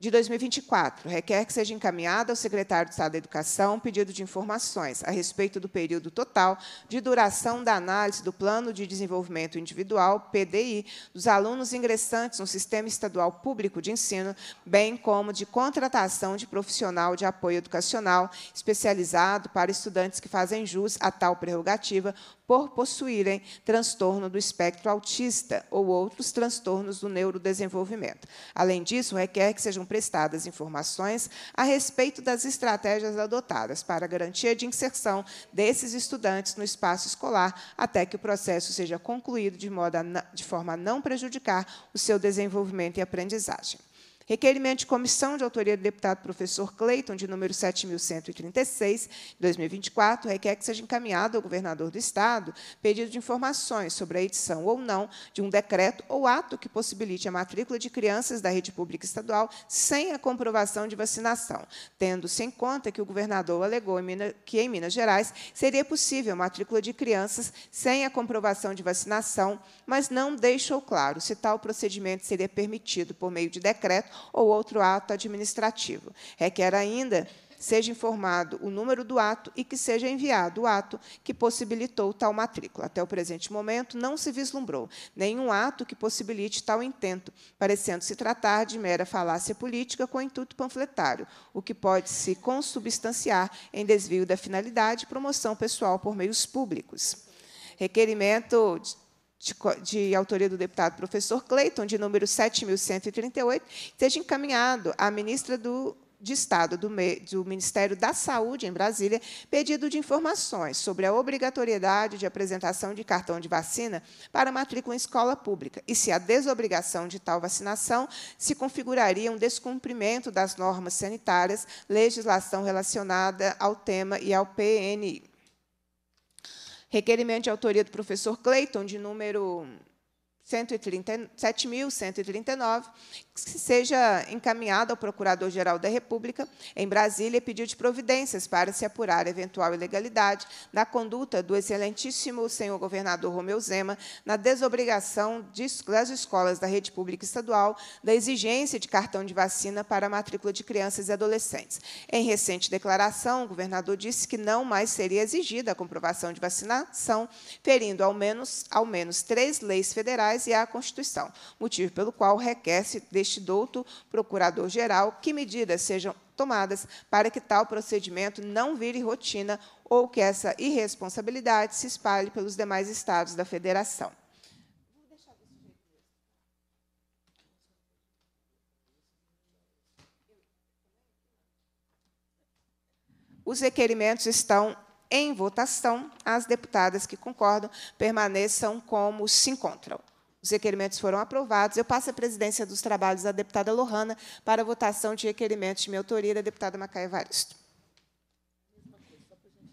de 2024, requer que seja encaminhado ao secretário de Estado da Educação um pedido de informações a respeito do período total de duração da análise do Plano de Desenvolvimento Individual, PDI, dos alunos ingressantes no Sistema Estadual Público de Ensino, bem como de contratação de profissional de apoio educacional especializado para estudantes que fazem jus a tal prerrogativa por possuírem transtorno do espectro autista ou outros transtornos do neurodesenvolvimento. Além disso, requer que sejam prestadas informações a respeito das estratégias adotadas para garantia de inserção desses estudantes no espaço escolar até que o processo seja concluído de, modo a, de forma a não prejudicar o seu desenvolvimento e aprendizagem. Requerimento de comissão de autoria do deputado professor Cleiton, de número 7.136, 2024, requer que seja encaminhado ao governador do Estado pedido de informações sobre a edição ou não de um decreto ou ato que possibilite a matrícula de crianças da rede pública estadual sem a comprovação de vacinação, tendo-se em conta que o governador alegou em Minas, que em Minas Gerais seria possível a matrícula de crianças sem a comprovação de vacinação, mas não deixou claro se tal procedimento seria permitido por meio de decreto ou outro ato administrativo. Requer ainda seja informado o número do ato e que seja enviado o ato que possibilitou tal matrícula. Até o presente momento, não se vislumbrou nenhum ato que possibilite tal intento, parecendo se tratar de mera falácia política com intuito panfletário, o que pode se consubstanciar em desvio da finalidade e promoção pessoal por meios públicos. Requerimento de, de, autoria do deputado professor Cleiton, de número 7.138, esteja encaminhado à ministra do, de Estado do, do Ministério da Saúde, em Brasília, pedido de informações sobre a obrigatoriedade de apresentação de cartão de vacina para matrícula em escola pública e se a desobrigação de tal vacinação se configuraria um descumprimento das normas sanitárias, legislação relacionada ao tema e ao PNI. Requerimento de autoria do professor Cleiton, de número 7.139, que seja encaminhado ao Procurador-Geral da República em Brasília pedido de providências para se apurar eventual ilegalidade da conduta do excelentíssimo senhor governador Romeu Zema na desobrigação das escolas da rede pública estadual da exigência de cartão de vacina para a matrícula de crianças e adolescentes. Em recente declaração, o governador disse que não mais seria exigida a comprovação de vacinação, ferindo ao menos, ao menos três leis federais e à Constituição, motivo pelo qual requer-se deste douto procurador-geral que medidas sejam tomadas para que tal procedimento não vire rotina ou que essa irresponsabilidade se espalhe pelos demais estados da Federação. Os requerimentos estão em votação. As deputadas que concordam permaneçam como se encontram. Os requerimentos foram aprovados. Eu passo a presidência dos trabalhos à deputada Lohana para a votação de requerimentos de minha autoria da deputada Macaia Varisto.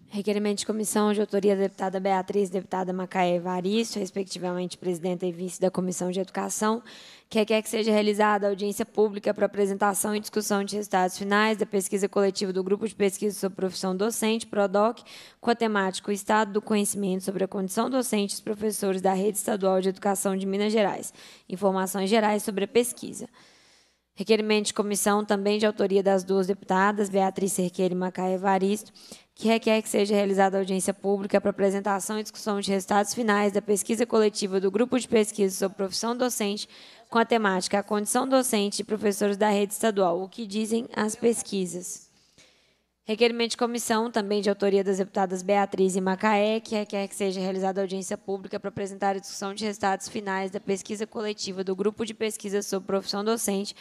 Requerimento de comissão de autoria da deputada Beatriz e deputada Macaé Evaristo, respectivamente presidenta e vice da Comissão de Educação, que quer que seja realizada audiência pública para apresentação e discussão de resultados finais da pesquisa coletiva do Grupo de Pesquisa sobre Profissão Docente, PRODOC, com a temática o Estado do Conhecimento sobre a Condição Docente dos Professores da Rede Estadual de Educação de Minas Gerais. Informações gerais sobre a pesquisa. Requerimento de comissão também de autoria das duas deputadas, Beatriz Cerqueira e Macaé Evaristo, que requer que seja realizada audiência pública para apresentação e discussão de resultados finais da pesquisa coletiva do Grupo de Pesquisa sobre Profissão Docente com a temática A Condição Docente de Professores da Rede Estadual, o que dizem as pesquisas. Requerimento de comissão, também de autoria das deputadas Beatriz e Macaé, que requer que seja realizada audiência pública para apresentar a discussão de resultados finais da pesquisa coletiva do Grupo de Pesquisa sobre Profissão Docente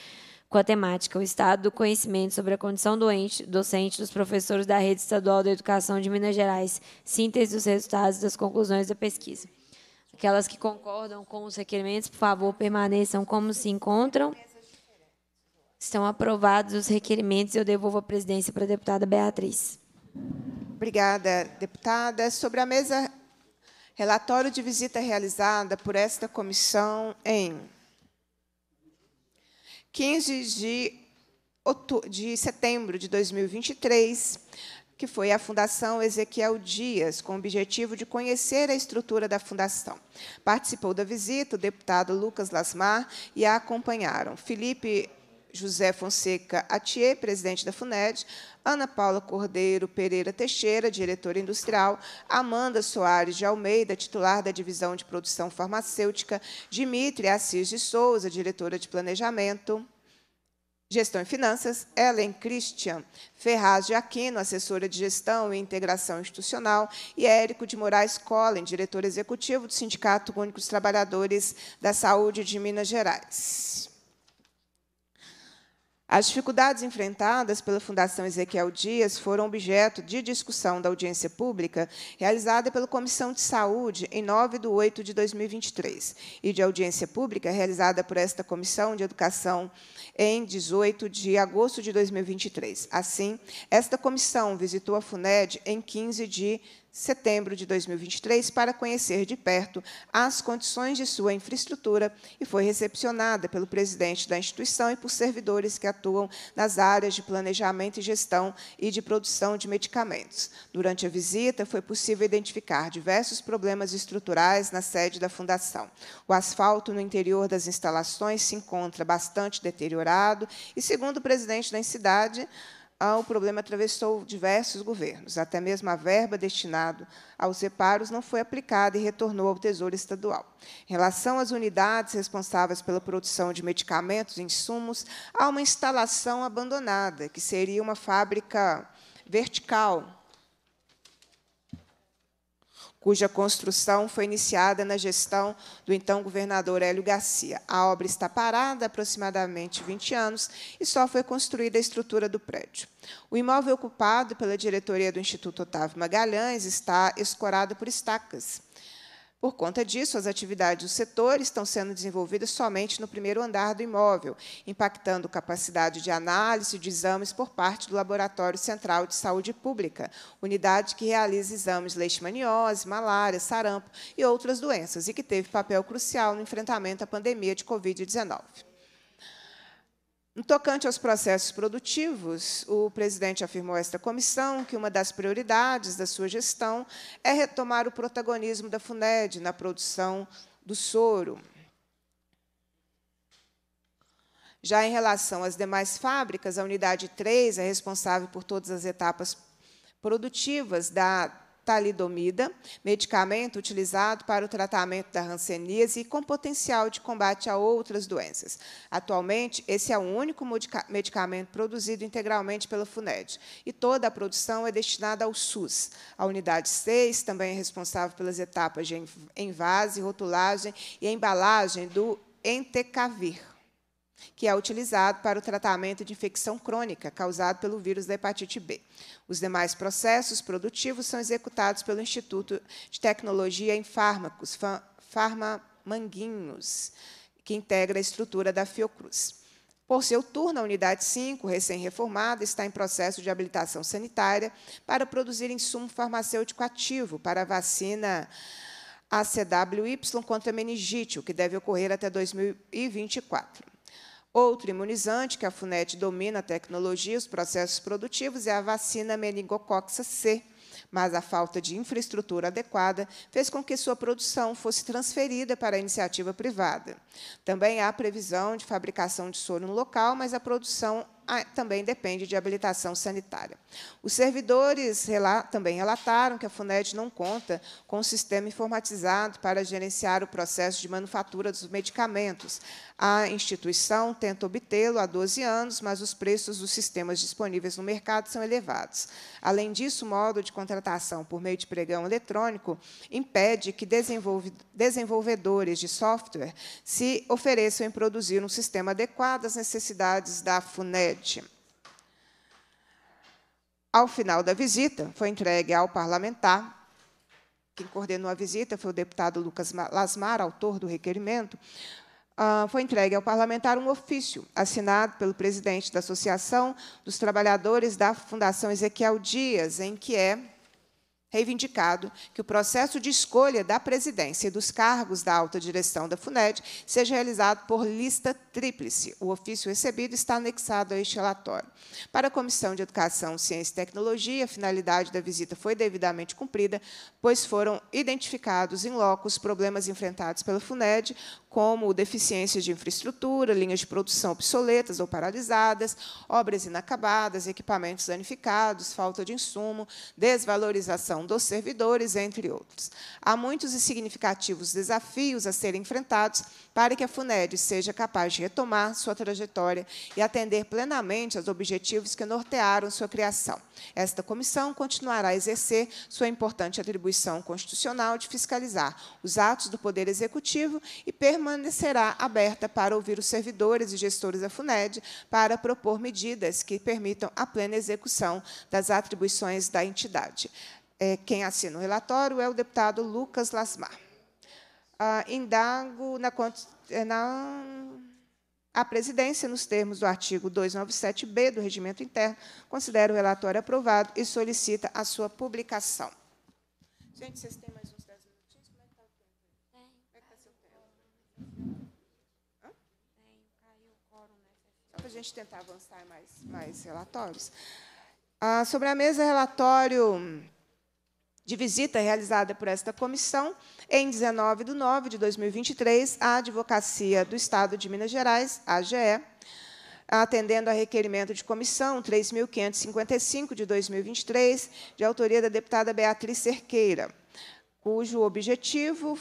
com a temática O Estado do Conhecimento sobre a Condição Doente, docente dos professores da Rede Estadual da Educação de Minas Gerais, síntese dos resultados e das conclusões da pesquisa. Aquelas que concordam com os requerimentos, por favor, permaneçam como se encontram. Estão aprovados os requerimentos e eu devolvo a presidência para a deputada Beatriz. Obrigada, deputada. Sobre a mesa, relatório de visita realizada por esta comissão em 15 de, de setembro de 2023, que foi a Fundação Ezequiel Dias, com o objetivo de conhecer a estrutura da fundação. Participou da visita o deputado Lucas Lasmar e a acompanharam Felipe José Fonseca Atier, presidente da FUNED, Ana Paula Cordeiro Pereira Teixeira, diretora industrial, Amanda Soares de Almeida, titular da divisão de produção farmacêutica, Dimitri Assis de Souza, diretora de planejamento. Gestão e Finanças, Ellen Christian Ferraz de Aquino, assessora de Gestão e Integração Institucional, e Érico de Moraes Collen, diretor executivo do Sindicato Único dos Trabalhadores da Saúde de Minas Gerais. As dificuldades enfrentadas pela Fundação Ezequiel Dias foram objeto de discussão da audiência pública realizada pela Comissão de Saúde em 9 de 8 de 2023 e de audiência pública realizada por esta Comissão de Educação em 18 de agosto de 2023. Assim, esta comissão visitou a FUNED em 15 de setembro de 2023 para conhecer de perto as condições de sua infraestrutura e foi recepcionada pelo presidente da instituição e por servidores que atuam nas áreas de planejamento e gestão e de produção de medicamentos. Durante a visita, foi possível identificar diversos problemas estruturais na sede da fundação. O asfalto no interior das instalações se encontra bastante deteriorado e, segundo o presidente da cidade, o problema atravessou diversos governos. Até mesmo a verba destinada aos reparos não foi aplicada e retornou ao Tesouro Estadual. Em relação às unidades responsáveis pela produção de medicamentos e insumos, há uma instalação abandonada, que seria uma fábrica vertical, cuja construção foi iniciada na gestão do então governador Hélio Garcia. A obra está parada há aproximadamente 20 anos e só foi construída a estrutura do prédio. O imóvel ocupado pela diretoria do Instituto Otávio Magalhães está escorado por estacas. Por conta disso, as atividades do setor estão sendo desenvolvidas somente no primeiro andar do imóvel, impactando capacidade de análise de exames por parte do Laboratório Central de Saúde Pública, unidade que realiza exames de leishmaniose, malária, sarampo e outras doenças, e que teve papel crucial no enfrentamento à pandemia de Covid-19. No tocante aos processos produtivos, o presidente afirmou a esta comissão que uma das prioridades da sua gestão é retomar o protagonismo da FUNED na produção do soro. Já em relação às demais fábricas, a unidade 3 é responsável por todas as etapas produtivas da talidomida, medicamento utilizado para o tratamento da hanseníase com potencial de combate a outras doenças. Atualmente, esse é o único medicamento produzido integralmente pela FUNED, e toda a produção é destinada ao SUS. A unidade 6 também é responsável pelas etapas de envase, rotulagem e embalagem do Entecavir que é utilizado para o tratamento de infecção crônica causada pelo vírus da hepatite B. Os demais processos produtivos são executados pelo Instituto de Tecnologia em Fármacos, Farmamanguinhos, que integra a estrutura da Fiocruz. Por seu turno, a unidade 5, recém-reformada, está em processo de habilitação sanitária para produzir insumo farmacêutico ativo para a vacina ACWY contra meningite, o que deve ocorrer até 2024. Outro imunizante que a FUNET domina a tecnologia, os processos produtivos, é a vacina meningocoxa C, mas a falta de infraestrutura adequada fez com que sua produção fosse transferida para a iniciativa privada. Também há previsão de fabricação de soro no local, mas a produção ah, também depende de habilitação sanitária. Os servidores também relataram que a FUNED não conta com um sistema informatizado para gerenciar o processo de manufatura dos medicamentos, a instituição tenta obtê-lo há 12 anos, mas os preços dos sistemas disponíveis no mercado são elevados. Além disso, o modo de contratação por meio de pregão eletrônico impede que desenvolvedores de software se ofereçam em produzir um sistema adequado às necessidades da FUNED. Ao final da visita, foi entregue ao parlamentar quem coordenou a visita foi o deputado Lucas Lasmar, autor do requerimento, ah, foi entregue ao parlamentar um ofício assinado pelo presidente da Associação dos Trabalhadores da Fundação Ezequiel Dias, em que é reivindicado que o processo de escolha da presidência e dos cargos da alta direção da FUNED seja realizado por lista tríplice. O ofício recebido está anexado a este relatório. Para a Comissão de Educação, Ciência e Tecnologia, a finalidade da visita foi devidamente cumprida, pois foram identificados em loco os problemas enfrentados pela FUNED, como deficiências de infraestrutura, linhas de produção obsoletas ou paralisadas, obras inacabadas, equipamentos danificados, falta de insumo, desvalorização dos servidores, entre outros. Há muitos e significativos desafios a serem enfrentados para que a FUNED seja capaz de retomar sua trajetória e atender plenamente aos objetivos que nortearam sua criação. Esta comissão continuará a exercer sua importante atribuição constitucional de fiscalizar os atos do Poder Executivo e permanecer permanecerá aberta para ouvir os servidores e gestores da FUNED para propor medidas que permitam a plena execução das atribuições da entidade. É, quem assina o relatório é o deputado Lucas Lasmar. Ah, indago na, eh, na a presidência, nos termos do artigo 297b do Regimento Interno, considera o relatório aprovado e solicita a sua publicação. Gente, vocês têm mais gente tentar avançar mais, mais relatórios. Ah, sobre a mesa, relatório de visita realizada por esta comissão, em 19 de nove de 2023, à Advocacia do Estado de Minas Gerais, AGE, atendendo a requerimento de comissão 3.555 de 2023, de autoria da deputada Beatriz Cerqueira, cujo objetivo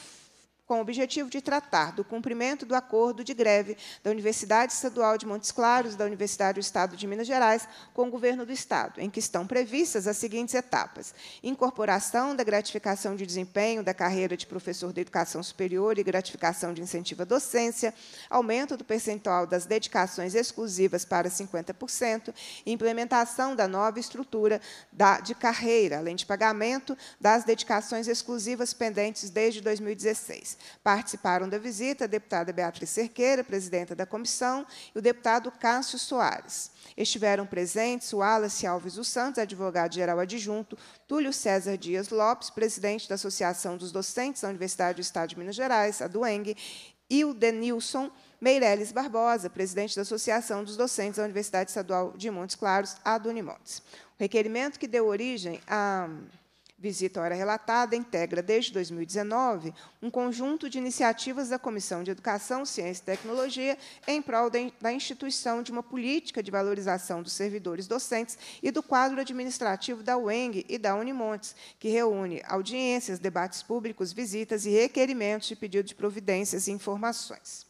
com o objetivo de tratar do cumprimento do acordo de greve da Universidade Estadual de Montes Claros da Universidade do Estado de Minas Gerais com o Governo do Estado, em que estão previstas as seguintes etapas: incorporação da gratificação de desempenho da carreira de professor de educação superior e gratificação de incentivo à docência, aumento do percentual das dedicações exclusivas para 50%, implementação da nova estrutura da, de carreira, além de pagamento das dedicações exclusivas pendentes desde 2016. Participaram da visita a deputada Beatriz Cerqueira, presidenta da comissão, e o deputado Cássio Soares. Estiveram presentes o Wallace Alves dos Santos, advogado-geral adjunto, Túlio César Dias Lopes, presidente da Associação dos Docentes da Universidade do Estado de Minas Gerais, a DUENG, e o Denilson Meireles Barbosa, presidente da Associação dos Docentes da Universidade Estadual de Montes Claros, a Dunimontes. O requerimento que deu origem a Visita Hora Relatada integra, desde 2019, um conjunto de iniciativas da Comissão de Educação, Ciência e Tecnologia em prol da instituição de uma política de valorização dos servidores docentes e do quadro administrativo da UENG e da Unimontes, que reúne audiências, debates públicos, visitas e requerimentos de pedido de providências e informações.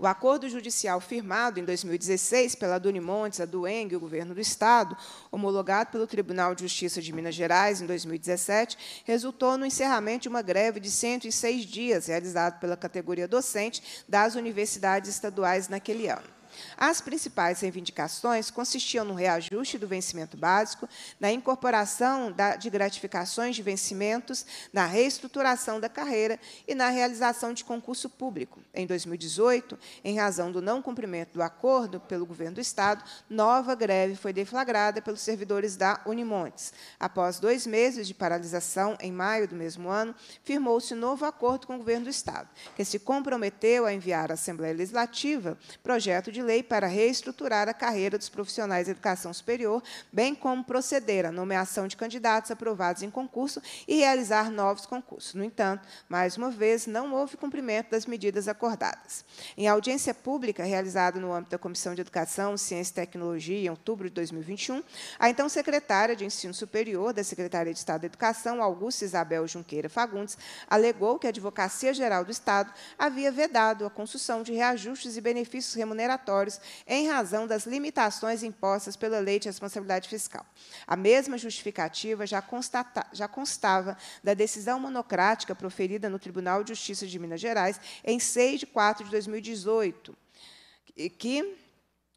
O acordo judicial firmado em 2016 pela Dunimontes, a Dueng e o Governo do Estado, homologado pelo Tribunal de Justiça de Minas Gerais em 2017, resultou no encerramento de uma greve de 106 dias realizada pela categoria docente das universidades estaduais naquele ano. As principais reivindicações consistiam no reajuste do vencimento básico, na incorporação da, de gratificações de vencimentos, na reestruturação da carreira e na realização de concurso público. Em 2018, em razão do não cumprimento do acordo pelo governo do Estado, nova greve foi deflagrada pelos servidores da Unimontes. Após dois meses de paralisação, em maio do mesmo ano, firmou-se novo acordo com o governo do Estado, que se comprometeu a enviar à Assembleia Legislativa projeto de lei para reestruturar a carreira dos profissionais da educação superior, bem como proceder à nomeação de candidatos aprovados em concurso e realizar novos concursos. No entanto, mais uma vez, não houve cumprimento das medidas acordadas. Em audiência pública realizada no âmbito da Comissão de Educação, Ciência e Tecnologia, em outubro de 2021, a então secretária de Ensino Superior da Secretaria de Estado da Educação, Augusta Isabel Junqueira Fagundes, alegou que a Advocacia Geral do Estado havia vedado a construção de reajustes e benefícios remuneratórios obrigatórios em razão das limitações impostas pela Lei de Responsabilidade Fiscal. A mesma justificativa já, constata, já constava da decisão monocrática proferida no Tribunal de Justiça de Minas Gerais em 6 de 4 de 2018, que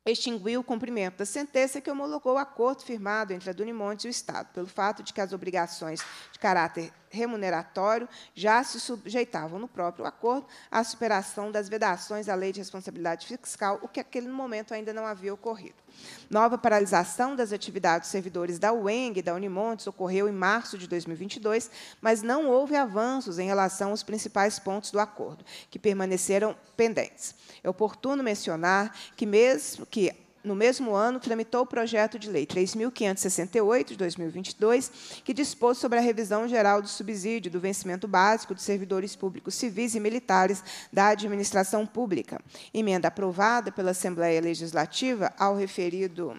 extinguiu o cumprimento da sentença que homologou o acordo firmado entre a Dunimontes e o Estado, pelo fato de que as obrigações caráter remuneratório já se sujeitavam no próprio acordo à superação das vedações à lei de responsabilidade fiscal, o que naquele momento ainda não havia ocorrido. Nova paralisação das atividades dos servidores da UENG e da Unimontes ocorreu em março de 2022, mas não houve avanços em relação aos principais pontos do acordo, que permaneceram pendentes. É oportuno mencionar que mesmo que no mesmo ano, tramitou o projeto de lei 3.568, de 2022, que dispôs sobre a revisão geral do subsídio do vencimento básico dos servidores públicos civis e militares da administração pública. Emenda aprovada pela Assembleia Legislativa ao referido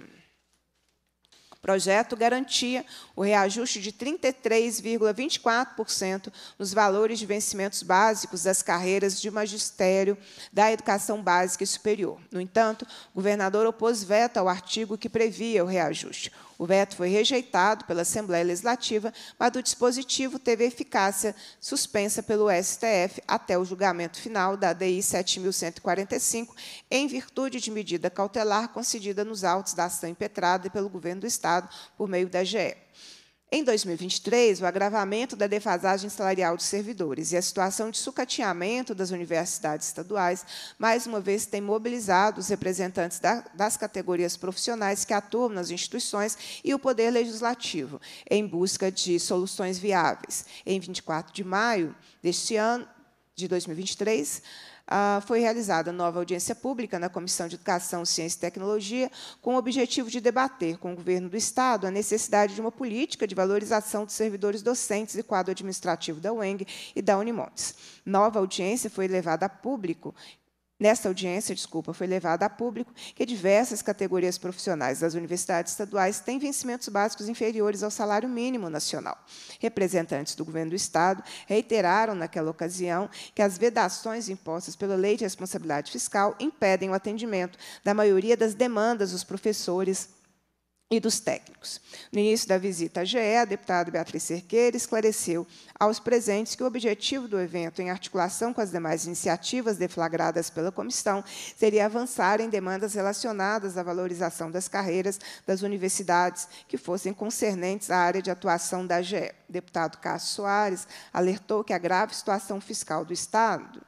projeto garantia o reajuste de 33,24% nos valores de vencimentos básicos das carreiras de magistério da educação básica e superior. No entanto, o governador opôs veto ao artigo que previa o reajuste. O veto foi rejeitado pela Assembleia Legislativa, mas o dispositivo teve eficácia suspensa pelo STF até o julgamento final da DI 7.145, em virtude de medida cautelar concedida nos autos da ação impetrada pelo Governo do Estado por meio da GE. Em 2023, o agravamento da defasagem salarial dos servidores e a situação de sucateamento das universidades estaduais, mais uma vez, tem mobilizado os representantes da, das categorias profissionais que atuam nas instituições e o Poder Legislativo, em busca de soluções viáveis. Em 24 de maio deste ano, de 2023, ah, foi realizada nova audiência pública na Comissão de Educação, Ciência e Tecnologia, com o objetivo de debater com o governo do Estado a necessidade de uma política de valorização dos servidores docentes e quadro administrativo da UENG e da Unimontes. Nova audiência foi levada a público Nesta audiência, desculpa, foi levado a público que diversas categorias profissionais das universidades estaduais têm vencimentos básicos inferiores ao salário mínimo nacional. Representantes do governo do Estado reiteraram naquela ocasião que as vedações impostas pela Lei de Responsabilidade Fiscal impedem o atendimento da maioria das demandas dos professores e dos técnicos. No início da visita à GE, a deputada Beatriz Cerqueira esclareceu aos presentes que o objetivo do evento, em articulação com as demais iniciativas deflagradas pela comissão, seria avançar em demandas relacionadas à valorização das carreiras das universidades que fossem concernentes à área de atuação da GE. O deputado Cássio Soares alertou que a grave situação fiscal do Estado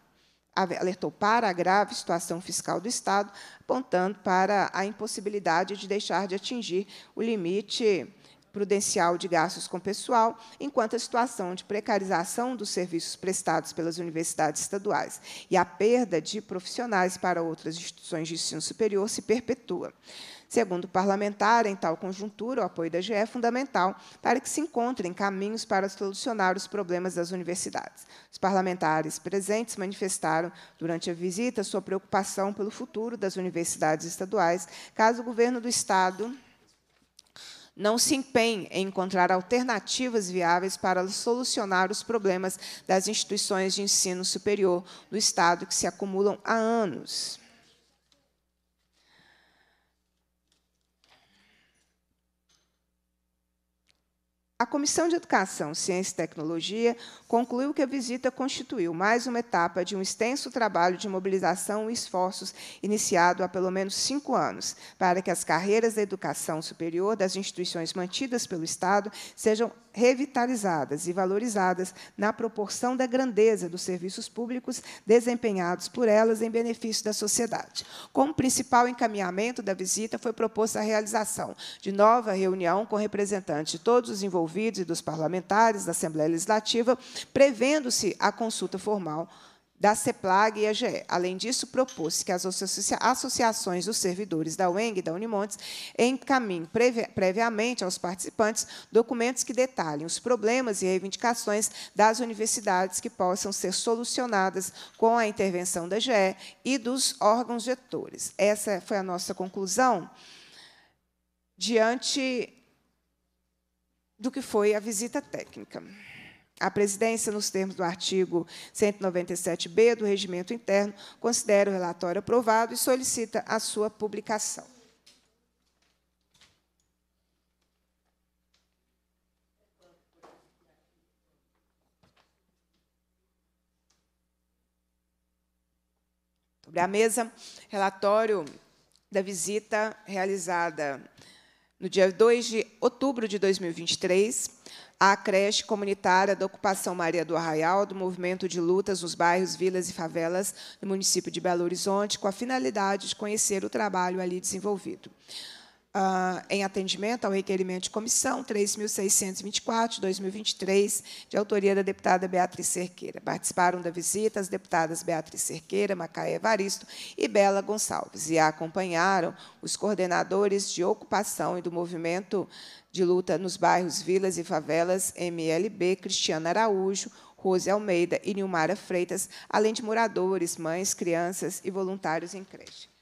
alertou para a grave situação fiscal do Estado, apontando para a impossibilidade de deixar de atingir o limite prudencial de gastos com pessoal, enquanto a situação de precarização dos serviços prestados pelas universidades estaduais e a perda de profissionais para outras instituições de ensino superior se perpetua. Segundo o parlamentar, em tal conjuntura, o apoio da GE é fundamental para que se encontrem caminhos para solucionar os problemas das universidades. Os parlamentares presentes manifestaram, durante a visita, sua preocupação pelo futuro das universidades estaduais, caso o governo do Estado não se empenhe em encontrar alternativas viáveis para solucionar os problemas das instituições de ensino superior do Estado que se acumulam há anos. A Comissão de Educação, Ciência e Tecnologia concluiu que a visita constituiu mais uma etapa de um extenso trabalho de mobilização e esforços iniciado há pelo menos cinco anos, para que as carreiras da educação superior das instituições mantidas pelo Estado sejam revitalizadas e valorizadas na proporção da grandeza dos serviços públicos desempenhados por elas em benefício da sociedade. Como principal encaminhamento da visita foi proposta a realização de nova reunião com representantes de todos os envolvidos e dos parlamentares da Assembleia Legislativa, prevendo-se a consulta formal da CEPLAG e GE. Além disso, propôs que as associações dos servidores da UENG e da Unimontes encaminhem previamente aos participantes documentos que detalhem os problemas e reivindicações das universidades que possam ser solucionadas com a intervenção da GE e dos órgãos vetores. Essa foi a nossa conclusão diante do que foi a visita técnica. A presidência, nos termos do artigo 197b do Regimento Interno, considera o relatório aprovado e solicita a sua publicação. Sobre a mesa, relatório da visita realizada no dia 2 de outubro de 2023 à creche comunitária da Ocupação Maria do Arraial, do movimento de lutas nos bairros, vilas e favelas do município de Belo Horizonte, com a finalidade de conhecer o trabalho ali desenvolvido. Ah, em atendimento ao requerimento de comissão 3.624, 2023, de autoria da deputada Beatriz Cerqueira. Participaram da visita as deputadas Beatriz Cerqueira, Macaé Evaristo e Bela Gonçalves, e a acompanharam os coordenadores de ocupação e do movimento de luta nos bairros, vilas e favelas, MLB, Cristiano Araújo, Rose Almeida e Nilmara Freitas, além de moradores, mães, crianças e voluntários em creche.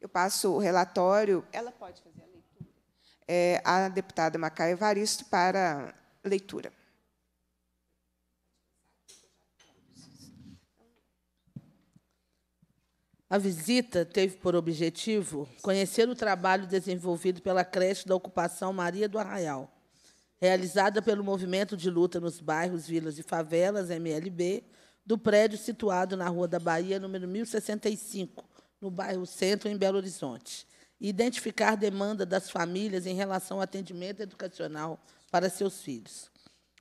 eu passo o relatório. Ela pode fazer a leitura. É, a deputada Macaia Evaristo para leitura. A visita teve por objetivo conhecer o trabalho desenvolvido pela creche da ocupação Maria do Arraial, realizada pelo Movimento de Luta nos Bairros, Vilas e Favelas, MLB, do prédio situado na Rua da Bahia, número 1065, no bairro Centro, em Belo Horizonte. E identificar demanda das famílias em relação ao atendimento educacional para seus filhos.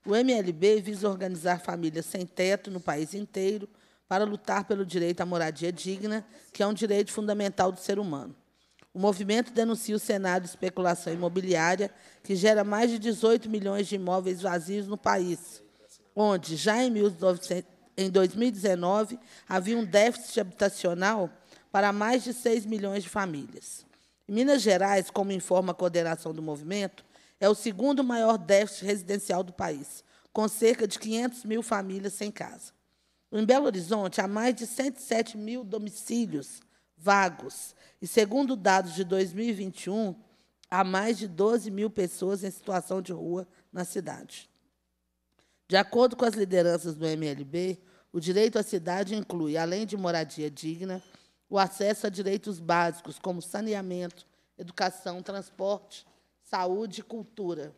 O MLB visa organizar famílias sem teto no país inteiro para lutar pelo direito à moradia digna, que é um direito fundamental do ser humano. O movimento denuncia o cenário de especulação imobiliária, que gera mais de 18 milhões de imóveis vazios no país, onde, já em 2019, havia um déficit habitacional para mais de 6 milhões de famílias. Minas Gerais, como informa a coordenação do movimento, é o segundo maior déficit residencial do país, com cerca de 500 mil famílias sem casa. Em Belo Horizonte, há mais de 107 mil domicílios vagos. E, segundo dados de 2021, há mais de 12 mil pessoas em situação de rua na cidade. De acordo com as lideranças do MLB, o direito à cidade inclui, além de moradia digna, o acesso a direitos básicos, como saneamento, educação, transporte, saúde e cultura.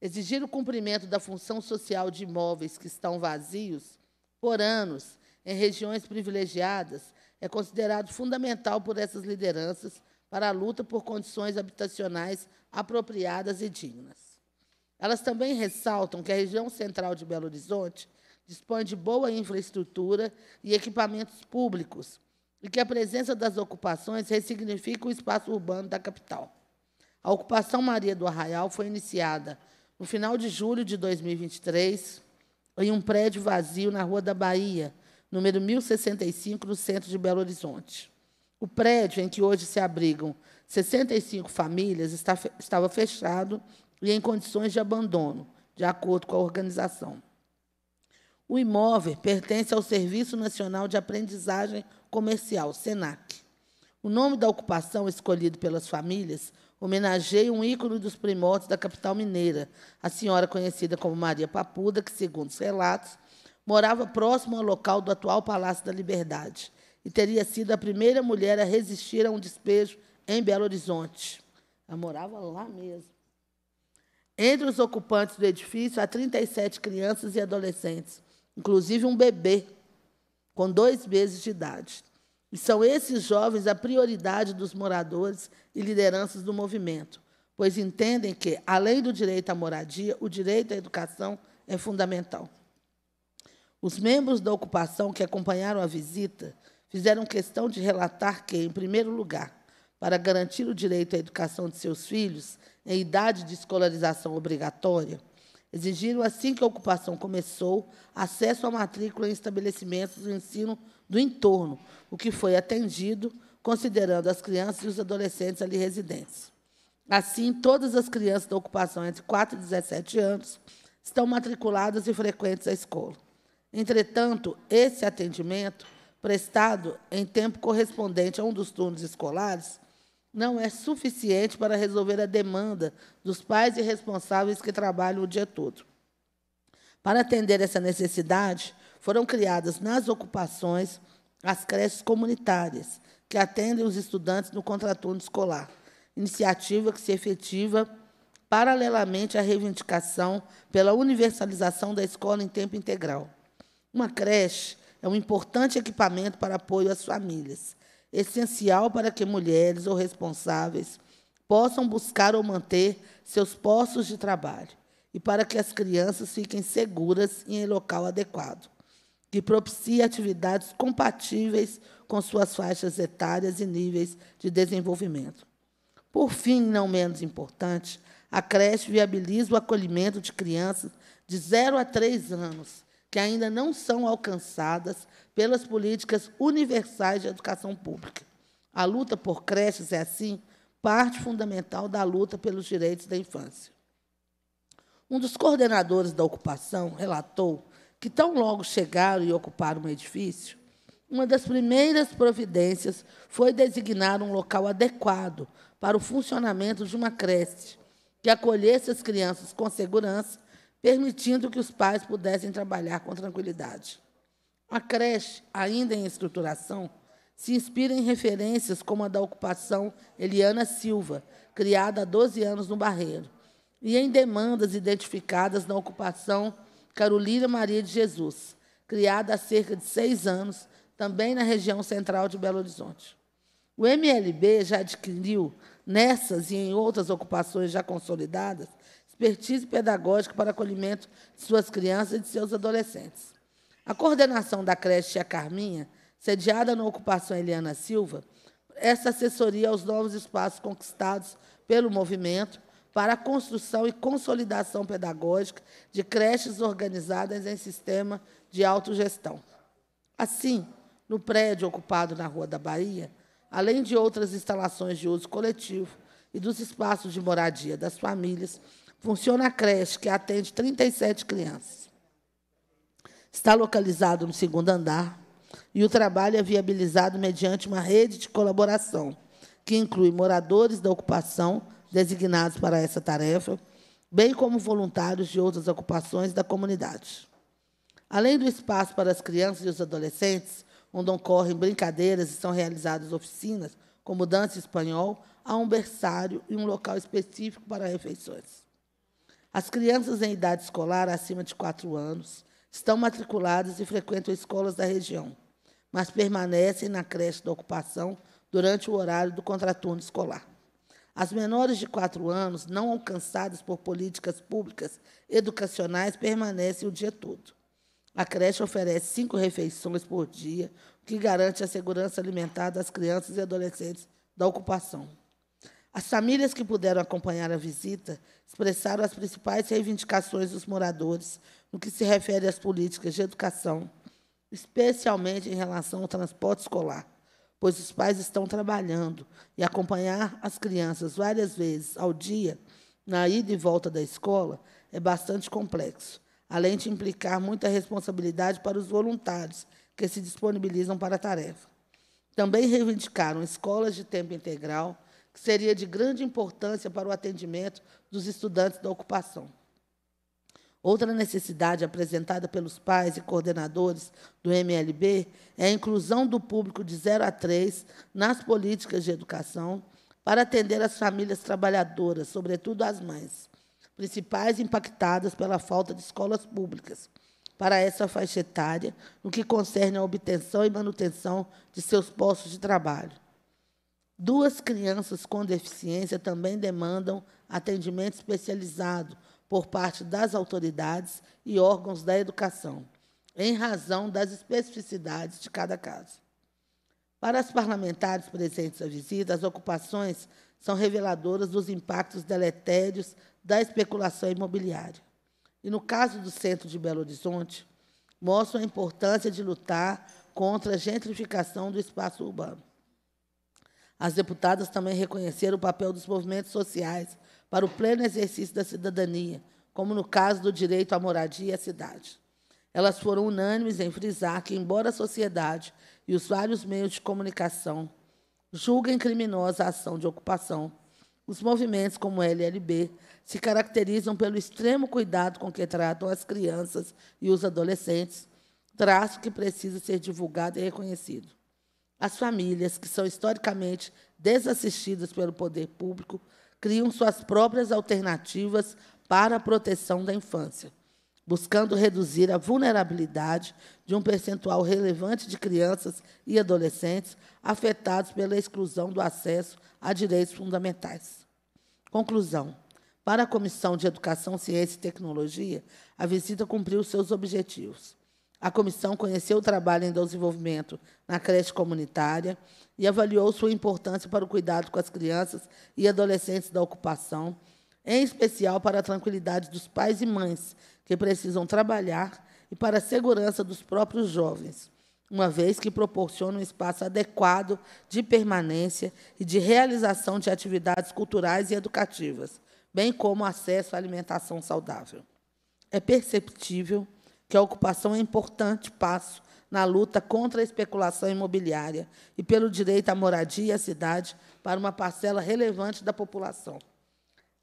Exigir o cumprimento da função social de imóveis que estão vazios por anos em regiões privilegiadas é considerado fundamental por essas lideranças para a luta por condições habitacionais apropriadas e dignas. Elas também ressaltam que a região central de Belo Horizonte dispõe de boa infraestrutura e equipamentos públicos, e que a presença das ocupações ressignifica o espaço urbano da capital. A ocupação Maria do Arraial foi iniciada no final de julho de 2023 em um prédio vazio na Rua da Bahia, número 1065, no centro de Belo Horizonte. O prédio em que hoje se abrigam 65 famílias está, estava fechado e em condições de abandono, de acordo com a organização. O imóvel pertence ao Serviço Nacional de Aprendizagem Comercial, SENAC. O nome da ocupação escolhido pelas famílias homenageia um ícone dos primórdios da capital mineira, a senhora conhecida como Maria Papuda, que, segundo os relatos, morava próximo ao local do atual Palácio da Liberdade e teria sido a primeira mulher a resistir a um despejo em Belo Horizonte. Ela morava lá mesmo. Entre os ocupantes do edifício, há 37 crianças e adolescentes, inclusive um bebê com dois meses de idade. E são esses jovens a prioridade dos moradores e lideranças do movimento, pois entendem que, além do direito à moradia, o direito à educação é fundamental. Os membros da ocupação que acompanharam a visita fizeram questão de relatar que, em primeiro lugar, para garantir o direito à educação de seus filhos em idade de escolarização obrigatória, Exigiram, assim que a ocupação começou, acesso à matrícula em estabelecimentos do ensino do entorno, o que foi atendido, considerando as crianças e os adolescentes ali residentes. Assim, todas as crianças da ocupação entre 4 e 17 anos estão matriculadas e frequentes à escola. Entretanto, esse atendimento, prestado em tempo correspondente a um dos turnos escolares, não é suficiente para resolver a demanda dos pais e responsáveis que trabalham o dia todo. Para atender essa necessidade, foram criadas nas ocupações as creches comunitárias, que atendem os estudantes no contraturno escolar, iniciativa que se efetiva paralelamente à reivindicação pela universalização da escola em tempo integral. Uma creche é um importante equipamento para apoio às famílias, essencial para que mulheres ou responsáveis possam buscar ou manter seus postos de trabalho e para que as crianças fiquem seguras e em local adequado, que propicie atividades compatíveis com suas faixas etárias e níveis de desenvolvimento. Por fim, não menos importante, a creche viabiliza o acolhimento de crianças de 0 a 3 anos que ainda não são alcançadas pelas políticas universais de educação pública. A luta por creches é, assim, parte fundamental da luta pelos direitos da infância. Um dos coordenadores da ocupação relatou que, tão logo chegaram e ocuparam um edifício, uma das primeiras providências foi designar um local adequado para o funcionamento de uma creche que acolhesse as crianças com segurança permitindo que os pais pudessem trabalhar com tranquilidade. A creche, ainda em estruturação, se inspira em referências como a da ocupação Eliana Silva, criada há 12 anos no Barreiro, e em demandas identificadas na ocupação Carolina Maria de Jesus, criada há cerca de seis anos, também na região central de Belo Horizonte. O MLB já adquiriu, nessas e em outras ocupações já consolidadas, expertise pedagógica para acolhimento de suas crianças e de seus adolescentes. A coordenação da creche A Carminha, sediada na ocupação Eliana Silva, essa assessoria aos novos espaços conquistados pelo movimento para a construção e consolidação pedagógica de creches organizadas em sistema de autogestão. Assim, no prédio ocupado na Rua da Bahia, além de outras instalações de uso coletivo e dos espaços de moradia das famílias, Funciona a creche, que atende 37 crianças. Está localizado no segundo andar e o trabalho é viabilizado mediante uma rede de colaboração, que inclui moradores da ocupação designados para essa tarefa, bem como voluntários de outras ocupações da comunidade. Além do espaço para as crianças e os adolescentes, onde ocorrem brincadeiras e são realizadas oficinas, como dança espanhol, há um berçário e um local específico para refeições. As crianças em idade escolar acima de 4 anos estão matriculadas e frequentam escolas da região, mas permanecem na creche da ocupação durante o horário do contraturno escolar. As menores de 4 anos, não alcançadas por políticas públicas educacionais, permanecem o dia todo. A creche oferece cinco refeições por dia, o que garante a segurança alimentar das crianças e adolescentes da ocupação. As famílias que puderam acompanhar a visita expressaram as principais reivindicações dos moradores no que se refere às políticas de educação, especialmente em relação ao transporte escolar, pois os pais estão trabalhando e acompanhar as crianças várias vezes ao dia na ida e volta da escola é bastante complexo, além de implicar muita responsabilidade para os voluntários que se disponibilizam para a tarefa. Também reivindicaram escolas de tempo integral que seria de grande importância para o atendimento dos estudantes da ocupação. Outra necessidade apresentada pelos pais e coordenadores do MLB é a inclusão do público de 0 a 3 nas políticas de educação para atender as famílias trabalhadoras, sobretudo as mães, principais impactadas pela falta de escolas públicas para essa faixa etária, no que concerne à obtenção e manutenção de seus postos de trabalho Duas crianças com deficiência também demandam atendimento especializado por parte das autoridades e órgãos da educação, em razão das especificidades de cada caso. Para as parlamentares presentes à visita, as ocupações são reveladoras dos impactos deletérios da especulação imobiliária. E no caso do centro de Belo Horizonte, mostram a importância de lutar contra a gentrificação do espaço urbano. As deputadas também reconheceram o papel dos movimentos sociais para o pleno exercício da cidadania, como no caso do direito à moradia e à cidade. Elas foram unânimes em frisar que, embora a sociedade e os vários meios de comunicação julguem criminosa a ação de ocupação, os movimentos como o LLB se caracterizam pelo extremo cuidado com que tratam as crianças e os adolescentes, traço que precisa ser divulgado e reconhecido. As famílias, que são historicamente desassistidas pelo poder público, criam suas próprias alternativas para a proteção da infância, buscando reduzir a vulnerabilidade de um percentual relevante de crianças e adolescentes afetados pela exclusão do acesso a direitos fundamentais. Conclusão. Para a Comissão de Educação, Ciência e Tecnologia, a visita cumpriu seus objetivos. A comissão conheceu o trabalho em desenvolvimento na creche comunitária e avaliou sua importância para o cuidado com as crianças e adolescentes da ocupação, em especial para a tranquilidade dos pais e mães que precisam trabalhar e para a segurança dos próprios jovens, uma vez que proporciona um espaço adequado de permanência e de realização de atividades culturais e educativas, bem como acesso à alimentação saudável. É perceptível que a ocupação é importante passo na luta contra a especulação imobiliária e pelo direito à moradia e à cidade para uma parcela relevante da população,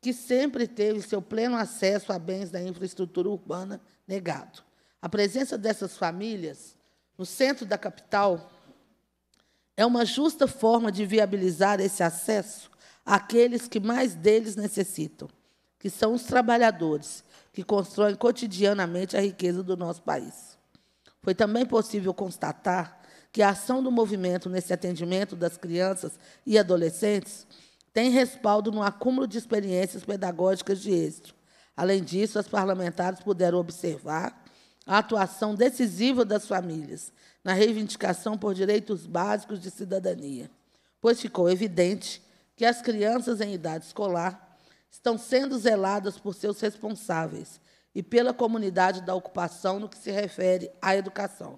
que sempre teve seu pleno acesso a bens da infraestrutura urbana negado. A presença dessas famílias no centro da capital é uma justa forma de viabilizar esse acesso àqueles que mais deles necessitam, que são os trabalhadores, que constroem cotidianamente a riqueza do nosso país. Foi também possível constatar que a ação do movimento nesse atendimento das crianças e adolescentes tem respaldo no acúmulo de experiências pedagógicas de êxito. Além disso, as parlamentares puderam observar a atuação decisiva das famílias na reivindicação por direitos básicos de cidadania, pois ficou evidente que as crianças em idade escolar estão sendo zeladas por seus responsáveis e pela comunidade da ocupação no que se refere à educação.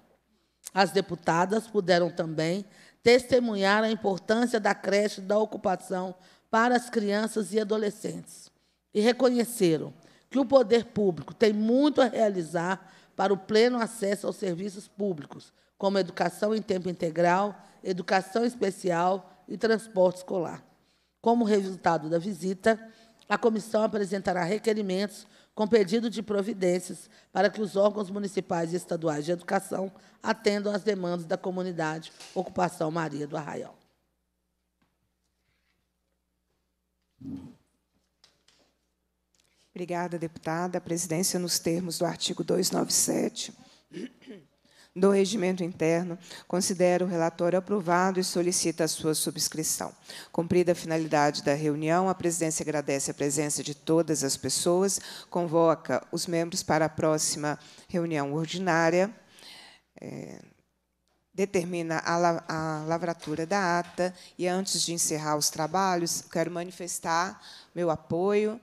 As deputadas puderam também testemunhar a importância da creche da ocupação para as crianças e adolescentes e reconheceram que o poder público tem muito a realizar para o pleno acesso aos serviços públicos, como educação em tempo integral, educação especial e transporte escolar. Como resultado da visita, a comissão apresentará requerimentos com pedido de providências para que os órgãos municipais e estaduais de educação atendam às demandas da comunidade Ocupação Maria do Arraial. Obrigada, deputada. A presidência, nos termos do artigo 297, do Regimento Interno, considero o relatório aprovado e solicita a sua subscrição. Cumprida a finalidade da reunião, a presidência agradece a presença de todas as pessoas, convoca os membros para a próxima reunião ordinária. É, determina a, la a, lavratura da ata e antes de encerrar os trabalhos, quero manifestar meu apoio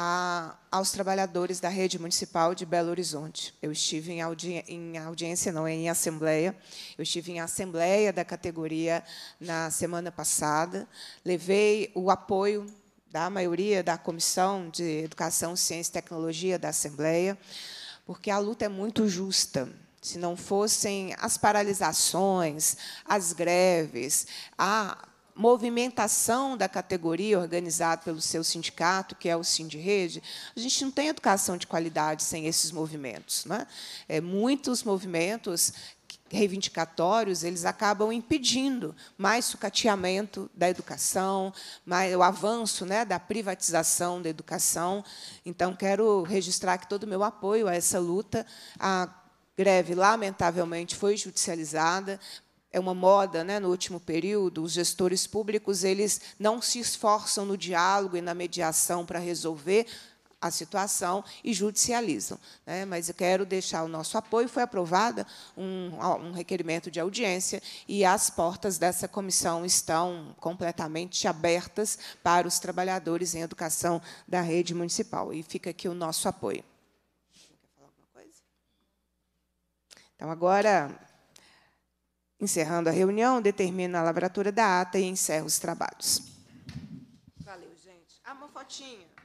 a, aos trabalhadores da rede municipal de Belo Horizonte. Eu estive em, audi em, audiência, não, em assembleia. Eu estive em assembleia da categoria na semana passada. Levei o apoio da maioria da Comissão de Educação, Ciência e Tecnologia da Assembleia, porque a luta é muito justa. Se não fossem as paralisações, as greves, a movimentação da categoria organizada pelo seu sindicato, que é o Sindirede, a gente não tem educação de qualidade sem esses movimentos. Né? É, muitos movimentos reivindicatórios, eles acabam impedindo mais sucateamento da educação, mais o avanço né, da privatização da educação. Então, quero registrar que todo o meu apoio a essa luta. A greve, lamentavelmente, foi judicializada, é uma moda né, no último período, os gestores públicos eles não se esforçam no diálogo e na mediação para resolver a situação e judicializam. Né? Mas eu quero deixar o nosso apoio. Foi aprovada um, um requerimento de audiência e as portas dessa comissão estão completamente abertas para os trabalhadores em educação da rede municipal. E fica aqui o nosso apoio. Então, agora, Encerrando a reunião, determino a lavratura da ata e encerro os trabalhos. Valeu, gente. Ah, uma fotinha.